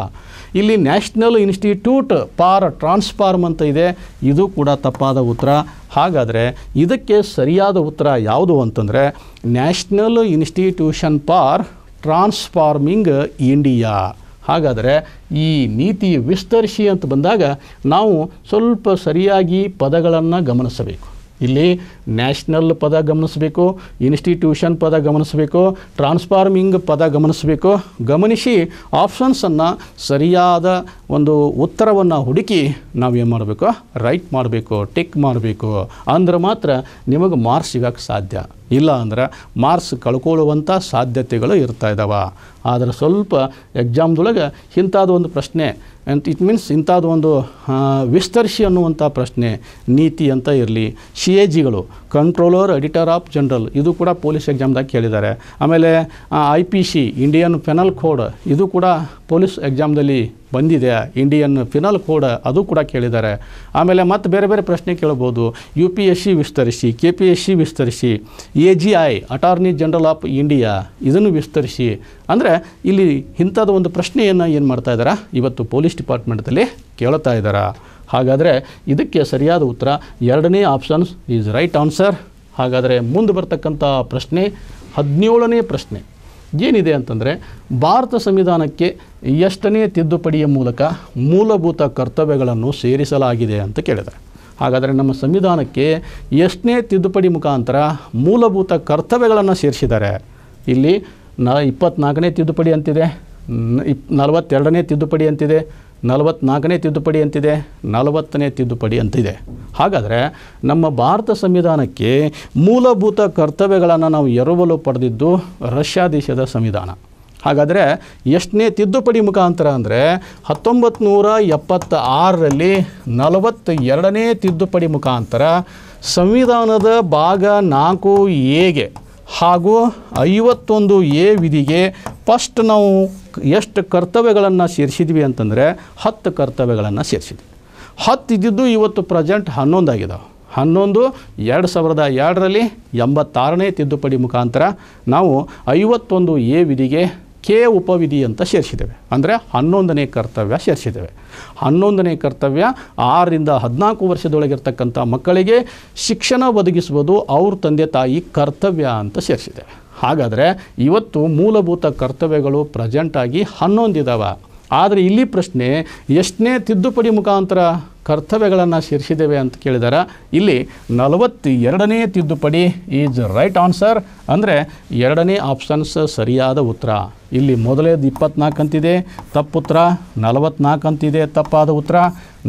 ಇಲ್ಲಿ ನ್ಯಾಷನಲ್ ಇನ್ಸ್ಟಿಟ್ಯೂಟ್ ಫಾರ್ ಟ್ರಾನ್ಸ್ಫಾರ್ಮ್ ಅಂತ ಇದೆ ಇದು ಕೂಡ ತಪ್ಪಾದ ಉತ್ತರ ಹಾಗಾದರೆ ಇದಕ್ಕೆ ಸರಿಯಾದ ಉತ್ತರ ಯಾವುದು ಅಂತಂದರೆ national institution for transforming India ಹಾಗಾದರೆ ಈ ನೀತಿ ವಿಸ್ತರಿಸಿ ಅಂತ ಬಂದಾಗ ನಾವು ಸ್ವಲ್ಪ ಸರಿಯಾಗಿ ಪದಗಳನ್ನು ಗಮನಿಸಬೇಕು ಇಲ್ಲಿ ನ್ಯಾಷನಲ್ ಪದ ಗಮನಿಸಬೇಕು ಇನ್ಸ್ಟಿಟ್ಯೂಷನ್ ಪದ ಗಮನಿಸಬೇಕು ಟ್ರಾನ್ಸ್ಫಾರ್ಮಿಂಗ್ ಪದ ಗಮನಿಸಬೇಕು ಗಮನಿಸಿ ಆಪ್ಷನ್ಸನ್ನು ಸರಿಯಾದ ಒಂದು ಉತ್ತರವನ್ನು ಹುಡುಕಿ ನಾವೇನು ಮಾಡಬೇಕು ರೈಟ್ ಮಾಡಬೇಕು ಟಿಕ್ ಮಾಡಬೇಕು ಅಂದ್ರೆ ಮಾತ್ರ ನಿಮಗೆ ಮಾರ್ಕ್ಸ್ ಸಿಗೋಕ್ಕೆ ಸಾಧ್ಯ ಇಲ್ಲ ಅಂದ್ರೆ ಮಾರ್ಕ್ಸ್ ಕಳ್ಕೊಳ್ಳುವಂಥ ಸಾಧ್ಯತೆಗಳು ಇರ್ತಾ ಇದ್ದಾವೆ ಆದರೆ ಸ್ವಲ್ಪ ಎಕ್ಸಾಮ್ದೊಳಗೆ ಇಂಥದ್ದು ಒಂದು ಪ್ರಶ್ನೆ ಆ್ಯಂಡ್ ಇಟ್ ಮೀನ್ಸ್ ಇಂಥದ್ದು ಒಂದು ವಿಸ್ತರಿಸಿ ಅನ್ನುವಂಥ ಪ್ರಶ್ನೆ ನೀತಿ ಅಂತ ಇರಲಿ ಸಿ ಎ ಜಿಗಳು ಕಂಟ್ರೋಲರ್ ಎಡಿಟರ್ ಆಫ್ ಜನರಲ್ ಇದು ಕೂಡ ಪೊಲೀಸ್ ಎಕ್ಸಾಮ್ದಾಗ ಕೇಳಿದ್ದಾರೆ ಆಮೇಲೆ I P C Indian penal code ಇದು ಕೂಡ ಪೊಲೀಸ್ ಎಕ್ಸಾಮ್ದಲ್ಲಿ ಬಂದಿದೆ ಇಂಡಿಯನ್ ಫಿನಲ್ ಕೋಡ್ ಅದು ಕೂಡ ಕೇಳಿದ್ದಾರೆ ಆಮೇಲೆ ಮತ್ತೆ ಬೇರೆ ಬೇರೆ ಪ್ರಶ್ನೆ ಕೇಳ್ಬೋದು ಯು ಪಿ ಎಸ್ ಸಿ ವಿಸ್ತರಿಸಿ ಕೆ ಪಿ ಎಸ್ ಸಿ ವಿಸ್ತರಿಸಿ A G I attorney general of India ಇದನ್ನು ವಿಸ್ತರಿಸಿ ಅಂದರೆ ಇಲ್ಲಿ ಇಂಥದ್ದು ಒಂದು ಪ್ರಶ್ನೆಯನ್ನು ಏನು ಮಾಡ್ತಾ ಇದ್ದಾರಾ ಇವತ್ತು ಪೊಲೀಸ್ ಡಿಪಾರ್ಟ್ಮೆಂಟ್ದಲ್ಲಿ ಕೇಳ್ತಾ ಇದ್ದಾರಾ ಹಾಗಾದರೆ ಇದಕ್ಕೆ ಸರಿಯಾದ ಉತ್ತರ ಎರಡನೇ ಆಪ್ಷನ್ಸ್ ಈಸ್ ರೈಟ್ ಆನ್ಸರ್ ಹಾಗಾದರೆ ಮುಂದೆ ಬರ್ತಕ್ಕಂಥ ಪ್ರಶ್ನೆ ಹದಿನೇಳನೇ ಪ್ರಶ್ನೆ ಏನಿದೆ ಅಂತಂದರೆ ಭಾರತ ಸಂವಿಧಾನಕ್ಕೆ ಎಷ್ಟನೇ ತಿದ್ದುಪಡಿಯ ಮೂಲಕ ಮೂಲಭೂತ ಕರ್ತವ್ಯಗಳನ್ನು ಸೇರಿಸಲಾಗಿದೆ ಅಂತ ಕೇಳಿದ್ದಾರೆ ಹಾಗಾದರೆ ನಮ್ಮ ಸಂವಿಧಾನಕ್ಕೆ ಎಷ್ಟನೇ ತಿದ್ದುಪಡಿ ಮುಖಾಂತರ ಮೂಲಭೂತ ಕರ್ತವ್ಯಗಳನ್ನು ಸೇರಿಸಿದ್ದಾರೆ ಇಲ್ಲಿ ನ ಇಪ್ಪತ್ನಾಲ್ಕನೇ ತಿದ್ದುಪಡಿ ಅಂತಿದೆ ಇಪ್ ನಲವತ್ತೆರಡನೇ ತಿದ್ದುಪಡಿ ಅಂತಿದೆ ನಲವತ್ನಾಲ್ಕನೇ ತಿದ್ದುಪಡಿ ಅಂತಿದೆ ನಲವತ್ತನೇ ತಿದ್ದುಪಡಿ ಅಂತಿದೆ ಹಾಗಾದರೆ ನಮ್ಮ ಭಾರತ ಸಂವಿಧಾನಕ್ಕೆ ಮೂಲಭೂತ ಕರ್ತವ್ಯಗಳನ್ನು ನಾವು ಎರವಲು ಪಡೆದಿದ್ದು ರಷ್ಯಾ ದೇಶದ ಸಂವಿಧಾನ ಹಾಗಾದರೆ ಎಷ್ಟನೇ ತಿದ್ದುಪಡಿ ಮುಖಾಂತರ ಅಂದರೆ ಹತ್ತೊಂಬತ್ತು ನೂರ ಎಪ್ಪತ್ತ ಆರರಲ್ಲಿ ನಲವತ್ತ ಎರಡನೇ ತಿದ್ದುಪಡಿ ಮುಖಾಂತರ ಸಂವಿಧಾನದ ಭಾಗ ನಾಲ್ಕು ಎಗೆ ಹಾಗೂ ಐವತ್ತೊಂದು ಎ ವಿಧಿಗೆ ಫಸ್ಟ್ ನಾವು ಎಷ್ಟು ಕರ್ತವ್ಯಗಳನ್ನು ಸೇರಿಸಿದ್ವಿ ಅಂತಂದರೆ ಹತ್ತು ಕರ್ತವ್ಯಗಳನ್ನು ಸೇರಿಸಿದ್ವಿ ಹತ್ತು ಇದ್ದಿದ್ದು ಇವತ್ತು ಪ್ರೆಸೆಂಟ್ ಹನ್ನೊಂದಾಗಿದ್ದಾವೆ ಹನ್ನೊಂದು ಎರಡು ಸಾವಿರದ ಎರಡರಲ್ಲಿ ಎಂಬತ್ತಾರನೇ ತಿದ್ದುಪಡಿ ಮುಖಾಂತರ ನಾವು ಐವತ್ತೊಂದು ಎ ವಿಧಿಗೆ ಕೆ ಉಪವಿಧಿ ಅಂತ ಸೇರಿಸಿದ್ದೇವೆ ಅಂದರೆ ಹನ್ನೊಂದನೇ ಕರ್ತವ್ಯ ಸೇರಿಸಿದ್ದೇವೆ ಹನ್ನೊಂದನೇ ಕರ್ತವ್ಯ ಆರರಿಂದ ಹದಿನಾಲ್ಕು ವರ್ಷದೊಳಗಿರ್ತಕ್ಕಂಥ ಮಕ್ಕಳಿಗೆ ಶಿಕ್ಷಣ ಒದಗಿಸುವುದು ಅವ್ರ ತಂದೆ ತಾಯಿ ಕರ್ತವ್ಯ ಅಂತ ಸೇರಿಸಿದ್ದೇವೆ ಹಾಗಾದರೆ ಇವತ್ತು ಮೂಲಭೂತ ಕರ್ತವ್ಯಗಳು ಪ್ರೆಸೆಂಟಾಗಿ ಹನ್ನೊಂದಿದ್ದಾವೆ ಆದರೆ ಇಲ್ಲಿ ಪ್ರಶ್ನೆ ಎಷ್ಟನೇ ತಿದ್ದುಪಡಿ ಮುಖಾಂತರ ಕರ್ತವ್ಯಗಳನ್ನು ಸೇರಿಸಿದ್ದೇವೆ ಅಂತ ಕೇಳಿದಾರೆ ಇಲ್ಲಿ ನಲವತ್ತೆರಡನೇ ಎರಡನೇ ತಿದ್ದುಪಡಿ ಈಸ್ ರೈಟ್ ಆನ್ಸರ್ ಅಂದರೆ ಎರಡನೇ ಆಪ್ಷನ್ಸ್ ಸರಿಯಾದ ಉತ್ತರ ಇಲ್ಲಿ ಮೊದಲೇದು ಇಪ್ಪತ್ನಾಲ್ಕು ಅಂತಿದೆ ಉತ್ತರ ನಲವತ್ನಾಲ್ಕು ಅಂತಿದೆ ತಪ್ಪಾದ ಉತ್ತರ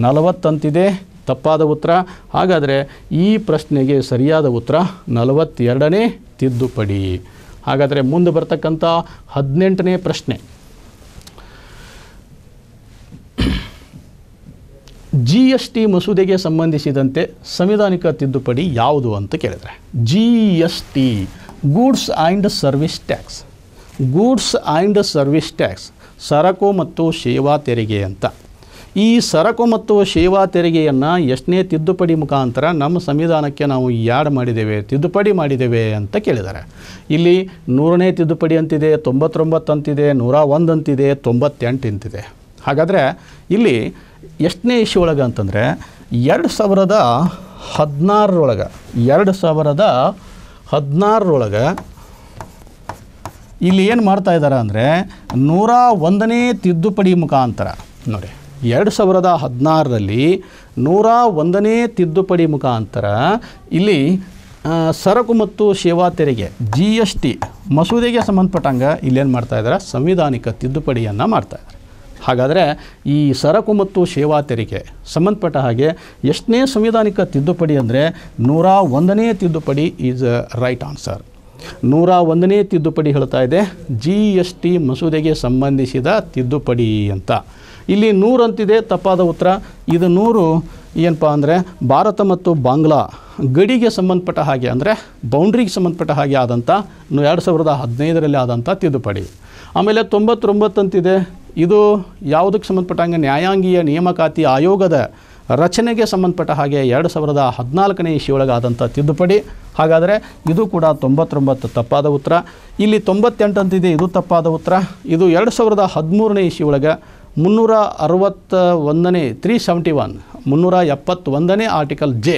ನಲವತ್ತಂತಿದೆ ತಪ್ಪಾದ ಉತ್ತರ ಹಾಗಾದರೆ ಈ ಪ್ರಶ್ನೆಗೆ ಸರಿಯಾದ ಉತ್ತರ ನಲವತ್ತೆರಡನೇ ತಿದ್ದುಪಡಿ ಹಾಗಾದರೆ ಮುಂದೆ ಬರ್ತಕ್ಕಂಥ ಹದಿನೆಂಟನೇ ಪ್ರಶ್ನೆ ಜಿ ಎಸ್ ಟಿ ಮಸೂದೆಗೆ ಸಂಬಂಧಿಸಿದಂತೆ ಸಂವಿಧಾನಿಕ ತಿದ್ದುಪಡಿ ಯಾವುದು ಅಂತ ಕೇಳಿದರೆ G S T goods and service tax goods and service tax ಸರಕು ಮತ್ತು ಸೇವಾ ತೆರಿಗೆ ಅಂತ ಈ ಸರಕು ಮತ್ತು ಸೇವಾ ತೆರಿಗೆಯನ್ನು ಎಷ್ಟನೇ ತಿದ್ದುಪಡಿ ಮುಖಾಂತರ ನಮ್ಮ ಸಂವಿಧಾನಕ್ಕೆ ನಾವು ಯಾಡ್ ಮಾಡಿದ್ದೇವೆ ತಿದ್ದುಪಡಿ ಮಾಡಿದ್ದೇವೆ ಅಂತ ಕೇಳಿದ್ದಾರೆ ಇಲ್ಲಿ ನೂರನೇ ತಿದ್ದುಪಡಿ ಅಂತಿದೆ ತೊಂಬತ್ತೊಂಬತ್ತು ಅಂತಿದೆ ನೂರ ಒಂದು ಅಂತಿದೆ ತೊಂಬತ್ತೆಂಟು ಅಂತಿದೆ ಹಾಗಾದರೆ ಇಲ್ಲಿ ಎಷ್ಟನೇ ಇಶ್ಯೂ ಒಳಗೆ ಅಂತಂದರೆ ಎರಡು ಸಾವಿರದ ಹದಿನಾರರೊಳಗೆ ಎರಡು ಸಾವಿರದ ಹದಿನಾರರೊಳಗೆ ಇಲ್ಲಿ ಏನು ಮಾಡ್ತಾ ಇದ್ದಾರೆ ಅಂದರೆ ನೂರ ಒಂದನೇ ತಿದ್ದುಪಡಿ ಮುಖಾಂತರ ನೋಡಿ ಎರಡು ಸಾವಿರದ ಹದಿನಾರರಲ್ಲಿ ನೂರ ಒಂದನೇ ತಿದ್ದುಪಡಿ ಮುಖಾಂತರ ಇಲ್ಲಿ ಸರಕು ಮತ್ತು ಸೇವಾ ತೆರಿಗೆ ಜಿ ಎಸ್ ಟಿ ಮಸೂದೆಗೆ ಸಂಬಂಧಪಟ್ಟಂಗೆ ಇಲ್ಲೇನು ಮಾಡ್ತಾಯಿದ್ದಾರೆ ಸಂವಿಧಾನಿಕ ತಿದ್ದುಪಡಿಯನ್ನು ಇದ್ದಾರೆ ಹಾಗಾದರೆ ಈ ಸರಕು ಮತ್ತು ಸೇವಾ ತೆರಿಗೆ ಸಂಬಂಧಪಟ್ಟ ಹಾಗೆ ಎಷ್ಟನೇ ಸಂವಿಧಾನಿಕ ತಿದ್ದುಪಡಿ ಅಂದರೆ ನೂರ ಒಂದನೇ ತಿದ್ದುಪಡಿ ಈಸ್ ರೈಟ್ ಆನ್ಸರ್ ನೂರ ಒಂದನೇ ತಿದ್ದುಪಡಿ ಹೇಳ್ತಾ ಇದೆ ಜಿ ಎಸ್ ಟಿ ಮಸೂದೆಗೆ ಸಂಬಂಧಿಸಿದ ತಿದ್ದುಪಡಿ ಅಂತ ಇಲ್ಲಿ ನೂರು ಅಂತಿದೆ ತಪ್ಪಾದ ಉತ್ತರ ಇದು ನೂರು ಏನಪ್ಪ ಅಂದರೆ ಭಾರತ ಮತ್ತು ಬಾಂಗ್ಲಾ ಗಡಿಗೆ ಸಂಬಂಧಪಟ್ಟ ಹಾಗೆ ಅಂದರೆ ಬೌಂಡ್ರಿಗೆ ಸಂಬಂಧಪಟ್ಟ ಹಾಗೆ ಆದಂಥ ಎರಡು ಸಾವಿರದ ಹದಿನೈದರಲ್ಲಿ ಆದಂಥ ತಿದ್ದುಪಡಿ ಆಮೇಲೆ ತೊಂಬತ್ತೊಂಬತ್ತಂತಿದೆ ಇದು ಯಾವುದಕ್ಕೆ ಸಂಬಂಧಪಟ್ಟಂಗೆ ನ್ಯಾಯಾಂಗೀಯ ನೇಮಕಾತಿ ಆಯೋಗದ ರಚನೆಗೆ ಸಂಬಂಧಪಟ್ಟ ಹಾಗೆ ಎರಡು ಸಾವಿರದ ಹದಿನಾಲ್ಕನೇ ಇಶಿಯೊಳಗಾದಂಥ ತಿದ್ದುಪಡಿ ಹಾಗಾದರೆ ಇದು ಕೂಡ ತೊಂಬತ್ತೊಂಬತ್ತು ತಪ್ಪಾದ ಉತ್ತರ ಇಲ್ಲಿ ತೊಂಬತ್ತೆಂಟು ಅಂತಿದೆ ಇದು ತಪ್ಪಾದ ಉತ್ತರ ಇದು ಎರಡು ಸಾವಿರದ ಹದಿಮೂರನೇ ಇಶಿಯೊಳಗೆ ಮುನ್ನೂರ ಅರವತ್ತ ಒಂದನೇ ತ್ರೀ ಸೆವೆಂಟಿ ಒನ್ ಮುನ್ನೂರ ಎಪ್ಪತ್ತೊಂದನೇ article J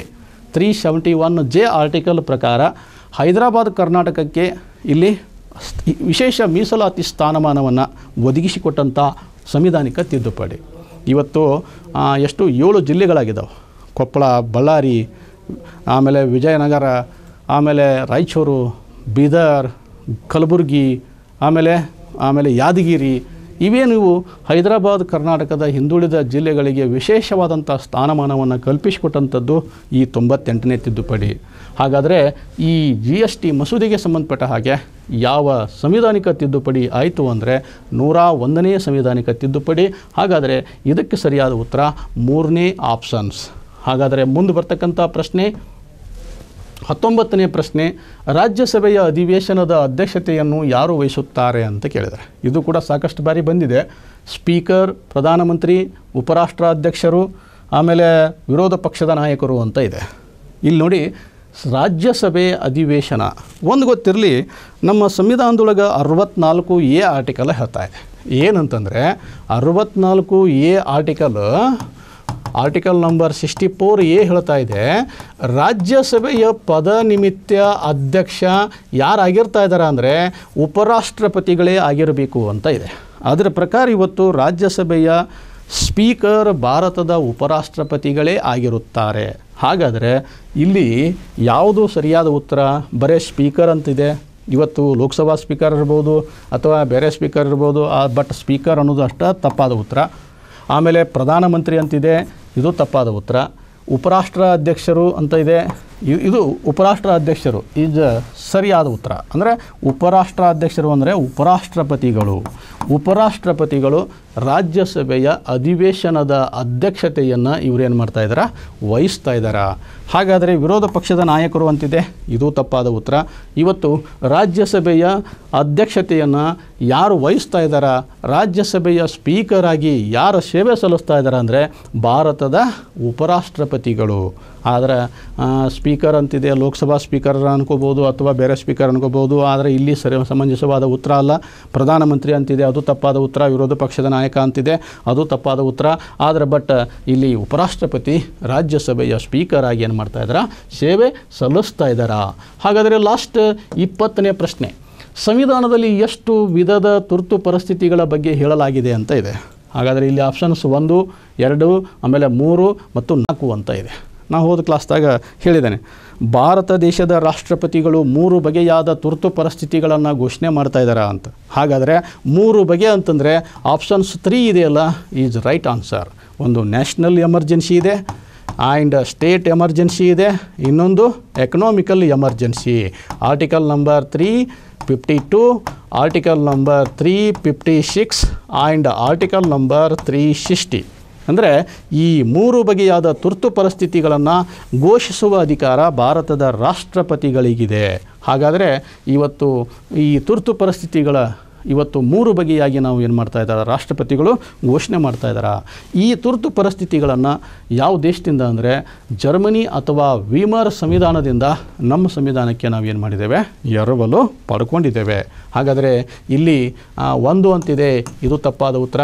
three seventy one J article ಪ್ರಕಾರ ಹೈದರಾಬಾದ್ ಕರ್ನಾಟಕಕ್ಕೆ ಇಲ್ಲಿ ವಿಶೇಷ ಮೀಸಲಾತಿ ಸ್ಥಾನಮಾನವನ್ನು ಒದಗಿಸಿಕೊಟ್ಟಂಥ ಸಂವಿಧಾನಿಕ ತಿದ್ದುಪಡಿ ಇವತ್ತು ಎಷ್ಟು ಏಳು ಜಿಲ್ಲೆಗಳಾಗಿದ್ದಾವೆ ಕೊಪ್ಪಳ ಬಳ್ಳಾರಿ ಆಮೇಲೆ ವಿಜಯನಗರ ಆಮೇಲೆ ರಾಯಚೂರು ಬೀದರ್ ಕಲಬುರಗಿ ಆಮೇಲೆ ಆಮೇಲೆ ಯಾದಗಿರಿ ಇವೇನು ಇವು ಹೈದರಾಬಾದ್ ಕರ್ನಾಟಕದ ಹಿಂದುಳಿದ ಜಿಲ್ಲೆಗಳಿಗೆ ವಿಶೇಷವಾದಂಥ ಸ್ಥಾನಮಾನವನ್ನು ಕಲ್ಪಿಸಿಕೊಟ್ಟಂಥದ್ದು ಈ ತೊಂಬತ್ತೆಂಟನೇ ತಿದ್ದುಪಡಿ ಹಾಗಾದರೆ ಈ ಜಿ ಎಸ್ ಟಿ ಮಸೂದೆಗೆ ಸಂಬಂಧಪಟ್ಟ ಹಾಗೆ ಯಾವ ಸಂವಿಧಾನಿಕ ತಿದ್ದುಪಡಿ ಆಯಿತು ಅಂದರೆ ನೂರ ಒಂದನೇ ಸಂವಿಧಾನಿಕ ತಿದ್ದುಪಡಿ ಹಾಗಾದರೆ ಇದಕ್ಕೆ ಸರಿಯಾದ ಉತ್ತರ ಮೂರನೇ ಆಪ್ಷನ್ಸ್ ಹಾಗಾದರೆ ಮುಂದೆ ಬರ್ತಕ್ಕಂಥ ಪ್ರಶ್ನೆ ಹತ್ತೊಂಬತ್ತನೇ ಪ್ರಶ್ನೆ ರಾಜ್ಯಸಭೆಯ ಅಧಿವೇಶನದ ಅಧ್ಯಕ್ಷತೆಯನ್ನು ಯಾರು ವಹಿಸುತ್ತಾರೆ ಅಂತ ಕೇಳಿದರೆ ಇದು ಕೂಡ ಸಾಕಷ್ಟು ಬಾರಿ ಬಂದಿದೆ ಸ್ಪೀಕರ್ ಪ್ರಧಾನಮಂತ್ರಿ ಉಪರಾಷ್ಟ್ರಾಧ್ಯಕ್ಷರು ಆಮೇಲೆ ವಿರೋಧ ಪಕ್ಷದ ನಾಯಕರು ಅಂತ ಇದೆ ಇಲ್ಲಿ ನೋಡಿ ರಾಜ್ಯಸಭೆ ಅಧಿವೇಶನ ಒಂದು ಗೊತ್ತಿರಲಿ ನಮ್ಮ ಸಂವಿಧಾನದೊಳಗೆ ಅರವತ್ನಾಲ್ಕು ಎ ಆರ್ಟಿಕಲ್ ಹೇಳ್ತಾ ಇದೆ ಏನಂತಂದರೆ ಅರವತ್ನಾಲ್ಕು A article article number sixty four A ಹೇಳ್ತಾ ಇದೆ ರಾಜ್ಯಸಭೆಯ ಪದ ನಿಮಿತ್ತ ಅಧ್ಯಕ್ಷ ಯಾರಾಗಿರ್ತಾ ಇದ್ದಾರೆ ಅಂದರೆ ಉಪರಾಷ್ಟ್ರಪತಿಗಳೇ ಆಗಿರಬೇಕು ಅಂತ ಇದೆ ಅದರ ಪ್ರಕಾರ ಇವತ್ತು ರಾಜ್ಯಸಭೆಯ ಸ್ಪೀಕರ್ ಭಾರತದ ಉಪರಾಷ್ಟ್ರಪತಿಗಳೇ ಆಗಿರುತ್ತಾರೆ ಹಾಗಾದರೆ ಇಲ್ಲಿ ಯಾವುದು ಸರಿಯಾದ ಉತ್ತರ ಬರೇ ಸ್ಪೀಕರ್ ಅಂತಿದೆ ಇವತ್ತು ಲೋಕಸಭಾ ಸ್ಪೀಕರ್ ಇರ್ಬೋದು ಅಥವಾ ಬೇರೆ ಸ್ಪೀಕರ್ ಇರ್ಬೋದು ಬಟ್ ಸ್ಪೀಕರ್ ಅನ್ನೋದು ಅಷ್ಟೇ ತಪ್ಪಾದ ಉತ್ತರ ಆಮೇಲೆ ಪ್ರಧಾನಮಂತ್ರಿ ಅಂತಿದೆ ಇದು ತಪ್ಪಾದ ಉತ್ತರ ಉಪರಾಷ್ಟ್ರ ಅಧ್ಯಕ್ಷರು ಅಂತ ಇದೆ ಇದು ಅಧ್ಯಕ್ಷರು ಈಸ್ ಸರಿಯಾದ ಉತ್ತರ ಅಂದರೆ ಉಪರಾಷ್ಟ್ರಾಧ್ಯಕ್ಷರು ಅಂದರೆ ಉಪರಾಷ್ಟ್ರಪತಿಗಳು ಉಪರಾಷ್ಟ್ರಪತಿಗಳು ರಾಜ್ಯಸಭೆಯ ಅಧಿವೇಶನದ ಅಧ್ಯಕ್ಷತೆಯನ್ನು ಇವರೇನು ಮಾಡ್ತಾ ಇದ್ದಾರಾ ವಹಿಸ್ತಾ ಇದ್ದಾರಾ ಹಾಗಾದರೆ ವಿರೋಧ ಪಕ್ಷದ ನಾಯಕರು ಅಂತಿದೆ ಇದು ತಪ್ಪಾದ ಉತ್ತರ ಇವತ್ತು ರಾಜ್ಯಸಭೆಯ ಅಧ್ಯಕ್ಷತೆಯನ್ನು ಯಾರು ವಹಿಸ್ತಾ ಇದ್ದಾರಾ ರಾಜ್ಯಸಭೆಯ ಸ್ಪೀಕರ್ ಆಗಿ ಯಾರು ಸೇವೆ ಸಲ್ಲಿಸ್ತಾ ಇದ್ದಾರೆ ಅಂದರೆ ಭಾರತದ ಉಪರಾಷ್ಟ್ರಪತಿಗಳು ಆದರೆ ಸ್ಪೀಕರ್ ಅಂತಿದೆ ಲೋಕಸಭಾ ಸ್ಪೀಕರ್ ಅನ್ಕೋಬೋದು ಅಥವಾ ಬೇರೆ ಸ್ಪೀಕರ್ ಅನ್ಕೋಬೋದು ಆದರೆ ಇಲ್ಲಿ ಸರಿ ಸಮಂಜಸವಾದ ಉತ್ತರ ಅಲ್ಲ ಪ್ರಧಾನಮಂತ್ರಿ ಅಂತಿದೆ ಅದು ತಪ್ಪಾದ ಉತ್ತರ ವಿರೋಧ ಪಕ್ಷದ ನಾಯಕ ಅಂತಿದೆ ಅದು ತಪ್ಪಾದ ಉತ್ತರ ಆದರೆ ಬಟ್ ಇಲ್ಲಿ ಉಪರಾಷ್ಟ್ರಪತಿ ರಾಜ್ಯಸಭೆಯ ಸ್ಪೀಕರ್ ಆಗಿ ಏನು ಮಾಡ್ತಾ ಇದ್ದಾರಾ ಸೇವೆ ಸಲ್ಲಿಸ್ತಾ ಇದ್ದಾರಾ ಹಾಗಾದರೆ ಲಾಸ್ಟ್ ಇಪ್ಪತ್ತನೇ ಪ್ರಶ್ನೆ ಸಂವಿಧಾನದಲ್ಲಿ ಎಷ್ಟು ವಿಧದ ತುರ್ತು ಪರಿಸ್ಥಿತಿಗಳ ಬಗ್ಗೆ ಹೇಳಲಾಗಿದೆ ಅಂತ ಇದೆ ಹಾಗಾದರೆ ಇಲ್ಲಿ ಆಪ್ಷನ್ಸ್ ಒಂದು ಎರಡು ಆಮೇಲೆ ಮೂರು ಮತ್ತು ನಾಲ್ಕು ಅಂತ ಇದೆ ನಾ ಹೋದ ಕ್ಲಾಸ್ದಾಗ ಹೇಳಿದ್ದೇನೆ ಭಾರತ ದೇಶದ ರಾಷ್ಟ್ರಪತಿಗಳು ಮೂರು ಬಗೆಯಾದ ತುರ್ತು ಪರಿಸ್ಥಿತಿಗಳನ್ನು ಘೋಷಣೆ ಮಾಡ್ತಾ ಇದ್ದಾರೆ ಅಂತ ಹಾಗಾದರೆ ಮೂರು ಬಗೆ ಅಂತಂದರೆ ಆಪ್ಷನ್ಸ್ ತ್ರೀ ಇದೆಯಲ್ಲ ಈಸ್ ರೈಟ್ ಆನ್ಸರ್ ಒಂದು ನ್ಯಾಷನಲ್ ಎಮರ್ಜೆನ್ಸಿ ಇದೆ ಆ್ಯಂಡ್ ಸ್ಟೇಟ್ ಎಮರ್ಜೆನ್ಸಿ ಇದೆ ಇನ್ನೊಂದು economical emergency article number three fifty two article number three fifty six and article number three sixty ಅಂದರೆ ಈ ಮೂರು ಬಗೆಯಾದ ತುರ್ತು ಪರಿಸ್ಥಿತಿಗಳನ್ನು ಘೋಷಿಸುವ ಅಧಿಕಾರ ಭಾರತದ ರಾಷ್ಟ್ರಪತಿಗಳಿಗಿದೆ ಹಾಗಾದರೆ ಇವತ್ತು ಈ ತುರ್ತು ಪರಿಸ್ಥಿತಿಗಳ ಇವತ್ತು ಮೂರು ಬಗೆಯಾಗಿ ನಾವು ಏನು ಮಾಡ್ತಾ ಇದ್ದಾರೆ ರಾಷ್ಟ್ರಪತಿಗಳು ಘೋಷಣೆ ಮಾಡ್ತಾ ಇದ್ದಾರೆ ಈ ತುರ್ತು ಪರಿಸ್ಥಿತಿಗಳನ್ನು ಯಾವ ದೇಶದಿಂದ ಅಂದರೆ ಜರ್ಮನಿ ಅಥವಾ ವಿಮರ್ ಸಂವಿಧಾನದಿಂದ ನಮ್ಮ ಸಂವಿಧಾನಕ್ಕೆ ನಾವು ಏನು ಮಾಡಿದ್ದೇವೆ ಎರವಲು ಪಡ್ಕೊಂಡಿದ್ದೇವೆ ಹಾಗಾದರೆ ಇಲ್ಲಿ ಒಂದು ಅಂತಿದೆ ಇದು ತಪ್ಪಾದ ಉತ್ತರ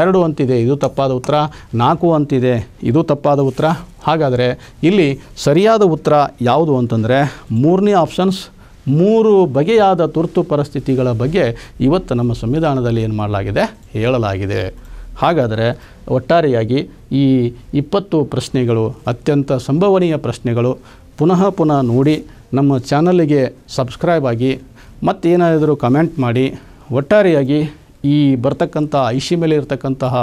ಎರಡು ಅಂತಿದೆ ಇದು ತಪ್ಪಾದ ಉತ್ತರ ನಾಲ್ಕು ಅಂತಿದೆ ಇದು ತಪ್ಪಾದ ಉತ್ತರ ಹಾಗಾದರೆ ಇಲ್ಲಿ ಸರಿಯಾದ ಉತ್ತರ ಯಾವುದು ಅಂತಂದರೆ ಮೂರನೇ ಆಪ್ಷನ್ಸ್ ಮೂರು ಬಗೆಯಾದ ತುರ್ತು ಪರಿಸ್ಥಿತಿಗಳ ಬಗ್ಗೆ ಇವತ್ತು ನಮ್ಮ ಸಂವಿಧಾನದಲ್ಲಿ ಏನು ಮಾಡಲಾಗಿದೆ ಹೇಳಲಾಗಿದೆ ಹಾಗಾದರೆ ಒಟ್ಟಾರೆಯಾಗಿ ಈ ಇಪ್ಪತ್ತು ಪ್ರಶ್ನೆಗಳು ಅತ್ಯಂತ ಸಂಭವನೀಯ ಪ್ರಶ್ನೆಗಳು ಪುನಃ ಪುನಃ ನೋಡಿ ನಮ್ಮ ಚಾನಲ್ಗೆ ಸಬ್ಸ್ಕ್ರೈಬ್ ಆಗಿ ಮತ್ತೇನಾದರೂ ಕಮೆಂಟ್ ಮಾಡಿ ಒಟ್ಟಾರೆಯಾಗಿ ಈ ಬರ್ತಕ್ಕಂಥ ಐಷಿ ಮೇಲೆ ಇರತಕ್ಕಂತಹ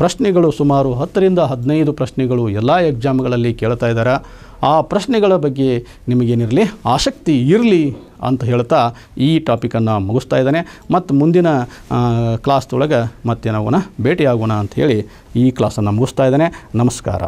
ಪ್ರಶ್ನೆಗಳು ಸುಮಾರು ಹತ್ತರಿಂದ ಹದಿನೈದು ಪ್ರಶ್ನೆಗಳು ಎಲ್ಲ ಎಕ್ಸಾಮ್ಗಳಲ್ಲಿ ಕೇಳ್ತಾ ಇದ್ದಾರೆ ಆ ಪ್ರಶ್ನೆಗಳ ಬಗ್ಗೆ ನಿಮಗೇನಿರಲಿ ಆಸಕ್ತಿ ಇರಲಿ ಅಂತ ಹೇಳ್ತಾ ಈ ಟಾಪಿಕನ್ನು ಮುಗಿಸ್ತಾ ಇದ್ದಾನೆ ಮತ್ತು ಮುಂದಿನ ಕ್ಲಾಸ್ದೊಳಗೆ ಮತ್ತೆ ನಾವು ಭೇಟಿಯಾಗೋಣ ಅಂತ ಹೇಳಿ ಈ ಕ್ಲಾಸನ್ನು ಮುಗಿಸ್ತಾ ಇದ್ದಾನೆ ನಮಸ್ಕಾರ